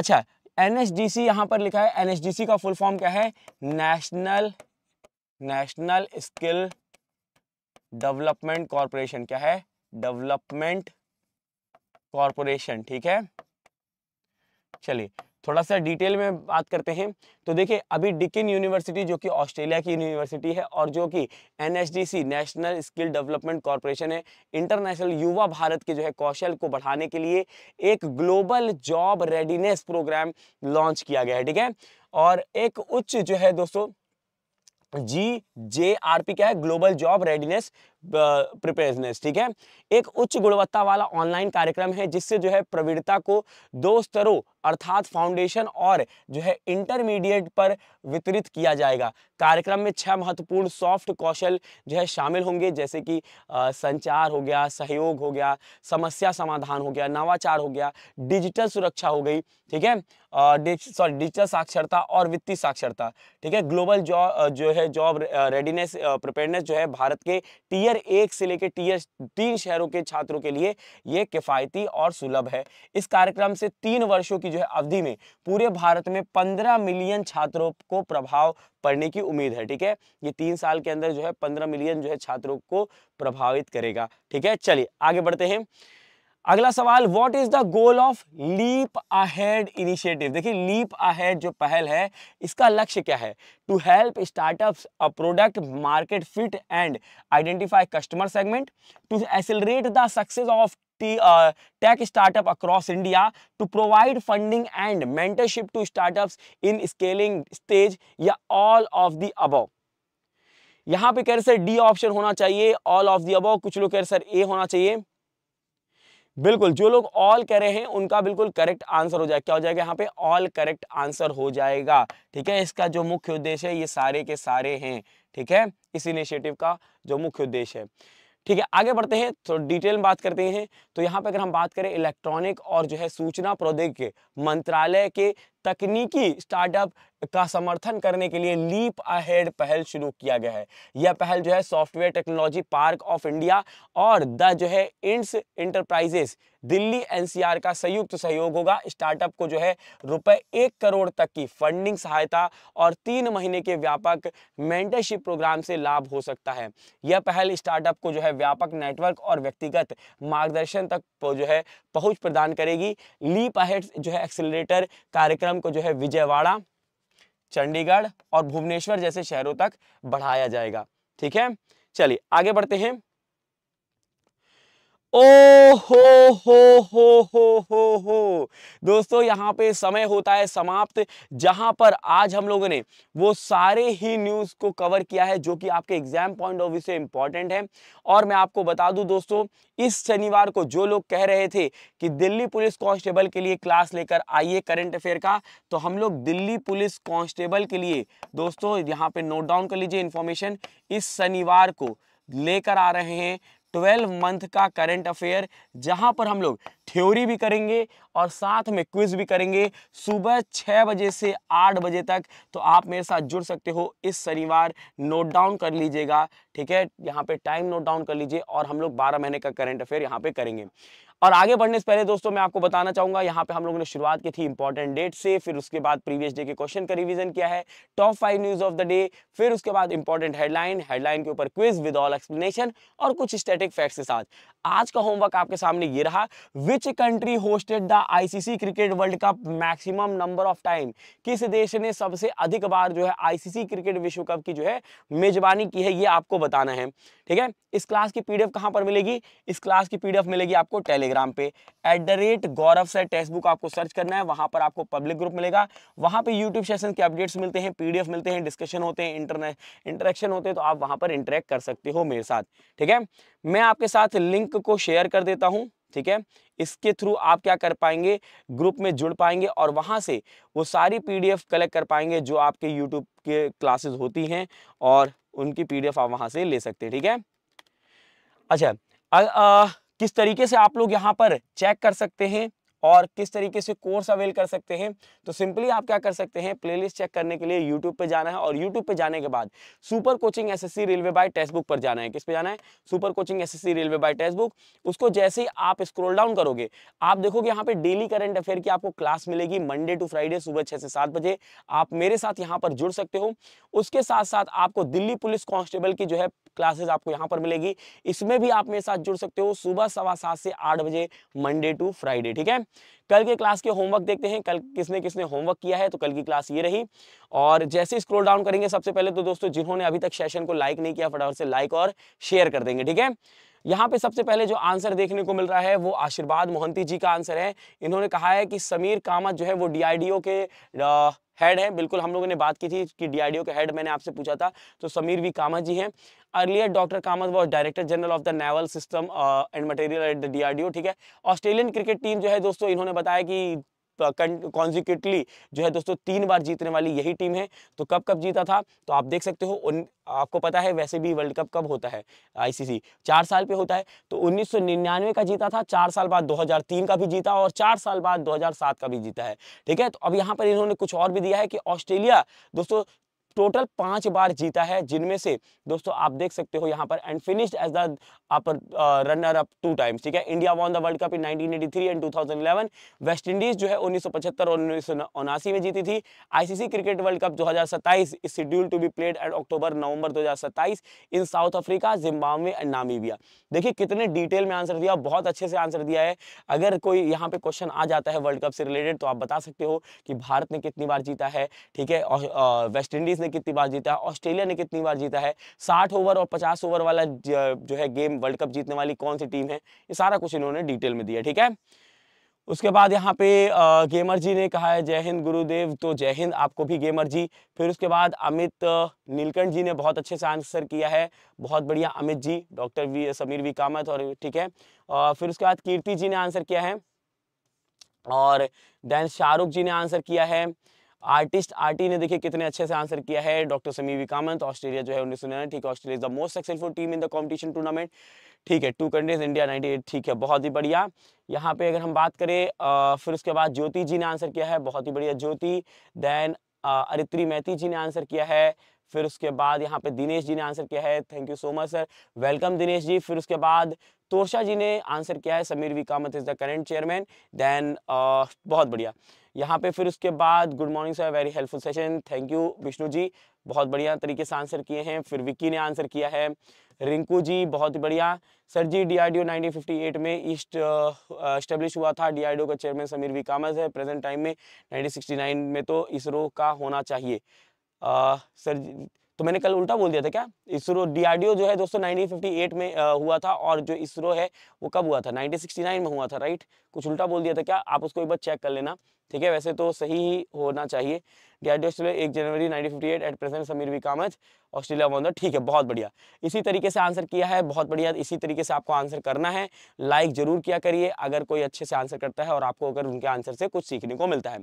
अच्छा एन एच डी सी यहाँ पर लिखा है एन एस डी सी का फुल फॉर्म क्या है national national skill development corporation क्या है डेवलपमेंट कॉरपोरेशन ठीक है चलिए थोड़ा सा डिटेल में बात करते हैं तो देखिए अभी डिकिन यूनिवर्सिटी जो कि ऑस्ट्रेलिया की यूनिवर्सिटी है और जो कि NSDC national skill development corporation है इंटरनेशनल युवा भारत के जो है कौशल को बढ़ाने के लिए एक global job readiness programme launch किया गया है ठीक है और एक उच्च जो है दोस्तों जी जे आर पी क्या है ग्लोबल जॉब रेडीनेस प्रिपेयरनेस ठीक है एक उच्च गुणवत्ता वाला ऑनलाइन कार्यक्रम है जिससे जो है प्रवीणता को दो स्तरों अर्थात फाउंडेशन और जो है इंटरमीडिएट पर वितरित किया जाएगा कार्यक्रम में छह महत्वपूर्ण सॉफ्ट कौशल जो है शामिल होंगे जैसे कि आ, संचार हो गया सहयोग हो गया समस्या समाधान हो गया नवाचार हो गया डिजिटल सुरक्षा हो गई ठीक है सॉरी डिजिटल साक्षरता और वित्तीय साक्षरता ठीक है ग्लोबल जॉब जो है जॉब रेडीनेस प्रिपेयरनेस जो है भारत के टीयर हर एक से लेकर टीएस तीन शहरों के छात्रों के लिए ये किफ़ायती और सुलभ है इस कार्यक्रम से तीन वर्षों की जो है अवधि में पूरे भारत में पंद्रह मिलियन छात्रों को प्रभाव पड़ने की उम्मीद है ठीक है ये तीन साल के अंदर जो है पंद्रह मिलियन जो है छात्रों को प्रभावित करेगा ठीक है चलिए आगे बढ़ते हैं अगला सवाल what is the goal of leap ahead initiative देखिए लीप अहेड जो पहल है इसका लक्ष्य क्या है to help startups a product market fit and identify customer segment to accelerate the success of tech startup across India to provide funding and mentorship to startups in scaling stage या all of the अब यहाँ पे कह रहे sir D option होना चाहिए all of the above कुछ लोग कह रहे सर ए होना चाहिए बिल्कुल जो लोग ऑल कह रहे हैं उनका बिल्कुल करेक्ट आंसर हो जाएगा क्या हो जाएगा यहाँ पे ऑल करेक्ट आंसर हो जाएगा ठीक है इसका जो मुख्य उद्देश्य है ये सारे के सारे हैं ठीक है इस इनिशिएटिव का जो मुख्य उद्देश्य है ठीक है आगे बढ़ते हैं तो डिटेल में बात करते हैं तो यहाँ पे अगर हम बात करें इलेक्ट्रॉनिक और जो है सूचना प्रौद्योगिक मंत्रालय के तकनीकी स्टार्टअप का समर्थन करने के लिए लीप अहेड पहल शुरू किया गया है यह पहल जो है software technology park of India और द जो है इंड्स इंटरप्राइजेस दिल्ली एनसीआर का संयुक्त सहयोग होगा स्टार्टअप को जो है रुपए एक करोड़ तक की फंडिंग सहायता और तीन महीने के व्यापक मेंटरशिप प्रोग्राम से लाभ हो सकता है यह पहल स्टार्टअप को जो है व्यापक नेटवर्क और व्यक्तिगत मार्गदर्शन तक जो है पहुंच प्रदान करेगी लीप अहेड जो है एक्सिलेटर कार्यक्रम कार्यक्रम को जो है विजयवाड़ा चंडीगढ़ और भुवनेश्वर जैसे शहरों तक बढ़ाया जाएगा ठीक है चलिए आगे बढ़ते हैं ओ हो हो हो हो हो हो दोस्तों यहाँ पे समय होता है समाप्त जहां पर आज हम लोगों ने वो सारे ही न्यूज़ को कवर किया है जो कि आपके एग्जाम पॉइंट ऑफ व्यू से इम्पॉर्टेंट है और मैं आपको बता दूं दोस्तों इस शनिवार को जो लोग कह रहे थे कि दिल्ली पुलिस कांस्टेबल के लिए क्लास लेकर आइए करंट अफेयर का तो हम लोग दिल्ली पुलिस कांस्टेबल के लिए दोस्तों यहाँ पे नोट डाउन कर लीजिए इन्फॉर्मेशन इस शनिवार को लेकर आ रहे हैं ट्वेल्व मंथ का करंट अफेयर जहां पर हम लोग थ्योरी भी करेंगे और साथ में क्विज भी करेंगे सुबह छः बजे से आठ बजे तक तो आप मेरे साथ जुड़ सकते हो इस शनिवार नोट डाउन कर लीजिएगा ठीक है यहाँ पे टाइम नोट डाउन कर लीजिए और हम लोग बारह महीने का करंट अफेयर यहाँ पे करेंगे और आगे बढ़ने से पहले दोस्तों मैं आपको बताना चाहूंगा यहाँ पे हम लोगों ने शुरुआत की थी इंपॉर्टेंट डेट से फिर उसके बाद प्रीवियस डे के क्वेश्चन का रिविजन किया है top five news of the day फिर उसके बाद इंपॉर्टेंट हेडलाइन हेडलाइन के ऊपर क्विज विद ऑल एक्सप्लेनेशन और कुछ स्टेटिक फैक्ट्स के साथ आज का होमवर्क आपके सामने ये रहा which country hosted the ICC cricket world cup maximum number of time किस देश ने सबसे अधिक बार जो है आईसीसी क्रिकेट विश्व कप की जो है मेजबानी की है ये आपको बताना है ठीक है इस क्लास की पीडीएफ कहां पर मिलेगी इस क्लास की पीडीएफ मिलेगी आपको टेलीग्राम पे एट द रेट गौरव से टेक्स्ट बुक आपको सर्च करना है वहां पर आपको पब्लिक ग्रुप मिलेगा वहां पे यूट्यूब सेशन के अपडेट्स मिलते हैं पीडीएफ मिलते हैं डिस्कशन होते हैं इंटरनेट इंटरेक्शन होते हैं तो आप वहां पर इंटरेक्ट कर सकते हो मेरे साथ ठीक है मैं आपके साथ लिंक को शेयर कर देता हूँ ठीक है इसके थ्रू आप क्या कर पाएंगे ग्रुप में जुड़ पाएंगे और वहाँ से वो सारी पीडीएफ कलेक्ट कर पाएंगे जो आपके यूट्यूब के क्लासेस होती हैं और उनकी पीडीएफ आप वहाँ से ले सकते हैं ठीक है अच्छा आ, आ, किस तरीके से आप लोग यहाँ पर चेक कर सकते हैं और किस तरीके से कोर्स अवेल कर सकते हैं तो सिंपली आप क्या कर सकते हैं प्लेलिस्ट चेक करने के लिए यूट्यूब पर जाना है और यूट्यूब पर जाने के बाद super coaching S railway by text book पर जाना है किस पे जाना है super coaching S railway by text book उसको जैसे ही आप स्क्रोल डाउन करोगे आप देखोगे यहाँ पे डेली करंट अफेयर की आपको क्लास मिलेगी मंडे टू फ्राइडे सुबह छह से सात बजे आप मेरे साथ यहाँ पर जुड़ सकते हो उसके साथ साथ आपको दिल्ली पुलिस कांस्टेबल की जो है क्लासेस आपको यहाँ पर मिलेगी इसमें भी आप मेरे साथ जुड़ सकते हो सुबह सवा सात से आठ बजे मंडे टू फ्राइडे ठीक है कल के क्लास के होमवर्क देखते हैं कल किसने किसने होमवर्क किया है तो कल की क्लास ये रही और जैसे स्क्रोल डाउन करेंगे सबसे पहले तो दोस्तों जिन्होंने अभी तक सेशन को लाइक नहीं किया फटाफट से लाइक और शेयर कर देंगे ठीक है यहाँ पे सबसे पहले जो आंसर देखने को मिल रहा है वो आशीर्वाद मोहंती जी का आंसर है इन्होंने कहा है कि समीर कामत जो है वो डीआईडीओ के हेड है बिल्कुल हम लोगों ने बात की थी कि डीआरडीओ के हेड मैंने आपसे पूछा था तो समीर वी कामत जी हैं earlier doctor Kamath was director general of the naval system and material at the DRDO ठीक है ऑस्ट्रेलियन क्रिकेट टीम जो है दोस्तों इन्होंने बताया कि कॉन्जिक्यूटली जो है दोस्तों तीन बार जीतने वाली यही टीम है तो कब कब जीता था तो आप देख सकते हो उन आपको पता है वैसे भी वर्ल्ड कप कब होता है आईसीसी चार साल पे होता है तो 1999 का जीता था चार साल बाद 2003 का भी जीता और चार साल बाद 2007 का भी जीता है ठीक है तो अब यहाँ पर इन्होंने कुछ और भी दिया है कि ऑस्ट्रेलिया दोस्तों टोटल पांच बार जीता है जिनमें से दोस्तों आप देख सकते हो यहाँ पर and finished as the upper runner up two times ठीक है India won the world cup in 1983 and 2011 West Indies जो है 1975 और उन्नीस में जीती थी ICC cricket world cup 2027 is schedule to be played at October November 2027 in South Africa Zimbabwe and Namibia देखिए कितने डिटेल में आंसर दिया बहुत अच्छे से आंसर दिया है अगर कोई यहाँ पे क्वेश्चन आ जाता है वर्ल्ड कप से रिलेटेड तो आप बता सकते हो कि भारत ने कितनी बार जीता है ठीक है और वेस्ट uh, इंडीज ने ने कितनी बार जीता है ऑस्ट्रेलिया ने कितनी बार जीता है साठ ओवर और पचास ओवर वाला जो है गेम वर्ल्ड कप जीतने वाली कौन सी टीम है ये सारा कुछ इन्होंने डिटेल में दिया ठीक है उसके बाद यहाँ पे गेमर जी ने कहा है जय हिंद गुरुदेव तो जय हिंद आपको भी गेमर जी फिर उसके बाद अमित नीलकंठ जी ने बहुत अच्छे से आंसर किया है बहुत बढ़िया Amit ji doctor V Sameer V Kamath और ठीक है और फिर उसके बाद कीर्ति जी ने आंसर किया है और देन शाहरुख जी ने आंसर किया है आर्टिस्ट आरटी ने देखिए कितने अच्छे से आंसर किया है डॉक्टर समी विकामंत ऑस्ट्रेलिया जो है उन्नीस सौ ठीक है Australia is the most successful team in the competition tournament ठीक है टू कंट्रीज इंडिया 98 ठीक है बहुत ही बढ़िया यहाँ पे अगर हम बात करें आ, फिर उसके बाद ज्योति जी ने आंसर किया है बहुत ही बढ़िया ज्योति देन अरित्री मैती जी ने आंसर किया है फिर उसके बाद यहाँ पे दिनेश जी ने आंसर किया है thank you so much sir welcome Dinesh ji फिर उसके बाद तोरशा जी ने आंसर किया है Sameer Vikamat is the current chairman then बहुत बढ़िया यहाँ पे फिर उसके बाद good morning sir very helpful session thank you Vishnu ji बहुत बढ़िया तरीके से आंसर किए हैं फिर विक्की ने आंसर किया है रिंकू जी बहुत ही बढ़िया sir ji D R fifty eight में ईस्ट स्टेब्लिश uh, uh, हुआ था ओ का चेयरमैन समीर वी कामत है प्रेजेंट टाइम में नाइन में तो इसरो का होना चाहिए आ, uh, सर जी तो मैंने कल उल्टा बोल दिया था क्या इसरो डीआरडीओ जो है दोस्तों 1958 में आ, हुआ था और जो इसरो है वो कब हुआ था 1969 में हुआ था राइट कुछ उल्टा बोल दिया था क्या आप उसको एक बार चेक कर लेना ठीक है वैसे तो सही ही होना चाहिए डीआरडीओ ऑस्ट्रेलिया एक जनवरी 1958 at present Sameer V Australia one ठीक है बहुत बढ़िया इसी तरीके से आंसर किया है बहुत बढ़िया इसी तरीके से आपको आंसर करना है लाइक जरूर किया करिए अगर कोई अच्छे से आंसर करता है और आपको अगर उनके आंसर से कुछ सीखने को मिलता है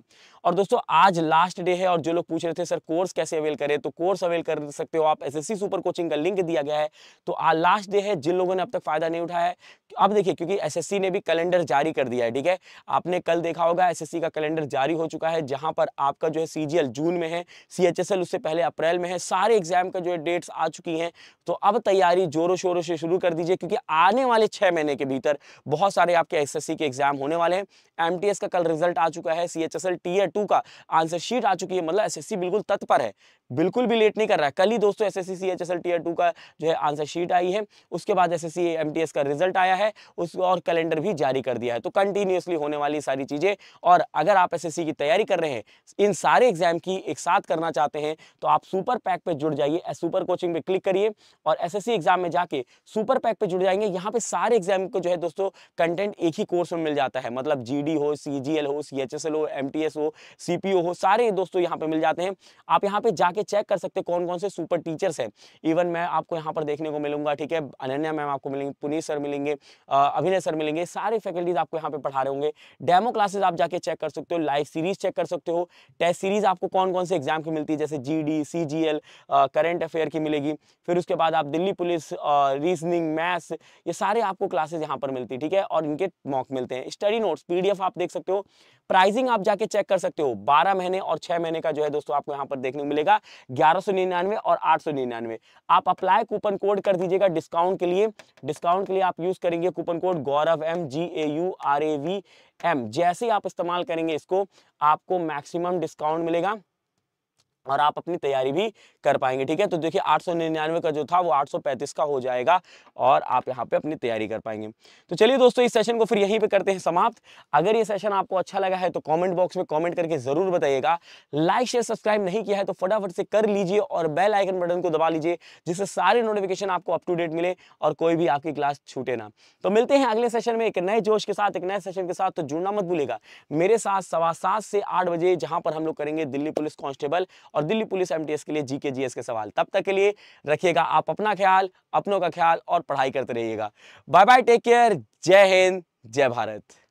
और दोस्तों आज लास्ट डे है और जो लोग पूछ रहे थे सर कोर्स कैसे अवेल करें तो कोर्स अवेल कर सकते हो आप एस सुपर कोचिंग का लिंक दिया गया है तो आज लास्ट डे है जिन लोगों ने अब तक फायदा नहीं उठाया है अब देखिए क्योंकि सी ने भी कैलेंडर जारी कर दिया है ठीक है आपने कल देखा होगा सी का कैलेंडर जारी हो चुका है जहां पर आपका जो है सीजीएल जून में है सी उससे पहले अप्रैल में है सारे एग्जाम का जो है डेट्स आ चुकी हैं तो अब तैयारी जोरों शोरों से शुरू कर दीजिए क्योंकि आने वाले छः महीने के भीतर बहुत सारे आपके एस के एग्जाम होने वाले हैं एम का कल रिजल्ट आ चुका है C H S L tier two का आंसर शीट आ चुकी है मतलब सी बिल्कुल तत्पर है बिल्कुल भी लेट नहीं कर रहा है कल ही दोस्तों S S C H S L two का जो है आंसर शीट आई है उसके बाद S S C M T S का रिजल्ट आया है उस और कैलेंडर भी जारी कर दिया है तो कंटिन्यूसली होने वाली सारी चीज़ें और अगर आप एस एस सी की तैयारी कर रहे हैं इन सारे एग्जाम की एक साथ करना चाहते हैं तो आप सुपर पैक पर जुड़ जाइए सुपर कोचिंग पर क्लिक करिए और एस एस सी एग्जाम में जाके सुपर पैक पर जुड़ जाएंगे यहाँ पे सारे एग्जाम को जो है दोस्तों कंटेंट एक ही कोर्स में मिल जाता है मतलब जी डी हो सी हो सी एच एस एल हो एम टी एस हो सी पी ओ हो सारे दोस्तों यहाँ पे मिल जाते हैं आप यहाँ पे जाके चेक कर सकते हैं कौन कौन से सुपर टीचर्स हैं इवन मैं आपको यहाँ पर देखने को मिलूंगा ठीक है अनन्या मैम आपको मिलेंगे पुनीत सर मिलेंगे अभिनय सर मिलेंगे सारे फैकल्टीज आपको यहाँ पे पढ़ा रहे होंगे डेमो क्लासेज आप जाके चेक कर सकते हो लाइव सीरीज चेक कर सकते हो टेस्ट सीरीज आपको कौन कौन से एग्जाम की मिलती है जैसे G D C G L current affair की मिलेगी फिर उसके बाद आप दिल्ली पुलिस रीजनिंग मैथ्स ये सारे आपको क्लासेज यहाँ पर मिलती है ठीक है और इनके मॉक मिलते हैं स्टडी नोट्स पी पीडीएफ आप देख सकते हो प्राइसिंग आप जाके चेक कर सकते हो 12 महीने और 6 महीने का जो है दोस्तों आपको यहाँ पर देखने को मिलेगा 1199 और 899 आप अप्लाई कूपन कोड कर दीजिएगा डिस्काउंट के लिए डिस्काउंट के लिए आप यूज करेंगे coupon code Gaurav M G A U R A V M जैसे ही आप इस्तेमाल करेंगे इसको आपको मैक्सिमम डिस्काउंट मिलेगा और आप अपनी तैयारी भी कर पाएंगे ठीक है तो देखिए 899 का जो था वो 835 का हो जाएगा और आप यहाँ पे अपनी तैयारी कर पाएंगे तो चलिए दोस्तों इस सेशन को फिर यहीं पे करते हैं समाप्त अगर ये सेशन आपको अच्छा लगा है तो कमेंट बॉक्स में कमेंट करके ज़रूर बताइएगा लाइक शेयर सब्सक्राइब नहीं किया है तो फटाफट से कर लीजिए और बेल आइकन बटन को दबा लीजिए जिससे सारे नोटिफिकेशन आपको अप टू डेट मिले और कोई भी आपकी क्लास छूटे ना तो मिलते हैं अगले सेशन में एक नए जोश के साथ एक नए सेशन के साथ तो जुड़ना मत भूलेगा मेरे साथ सवा सात से आठ बजे जहाँ पर हम लोग करेंगे दिल्ली पुलिस कॉन्स्टेबल और दिल्ली पुलिस एमटीएस के लिए जीके जीएस के सवाल तब तक के लिए रखिएगा आप अपना ख्याल अपनों का ख्याल और पढ़ाई करते रहिएगा बाय बाय टेक केयर जय हिंद जय भारत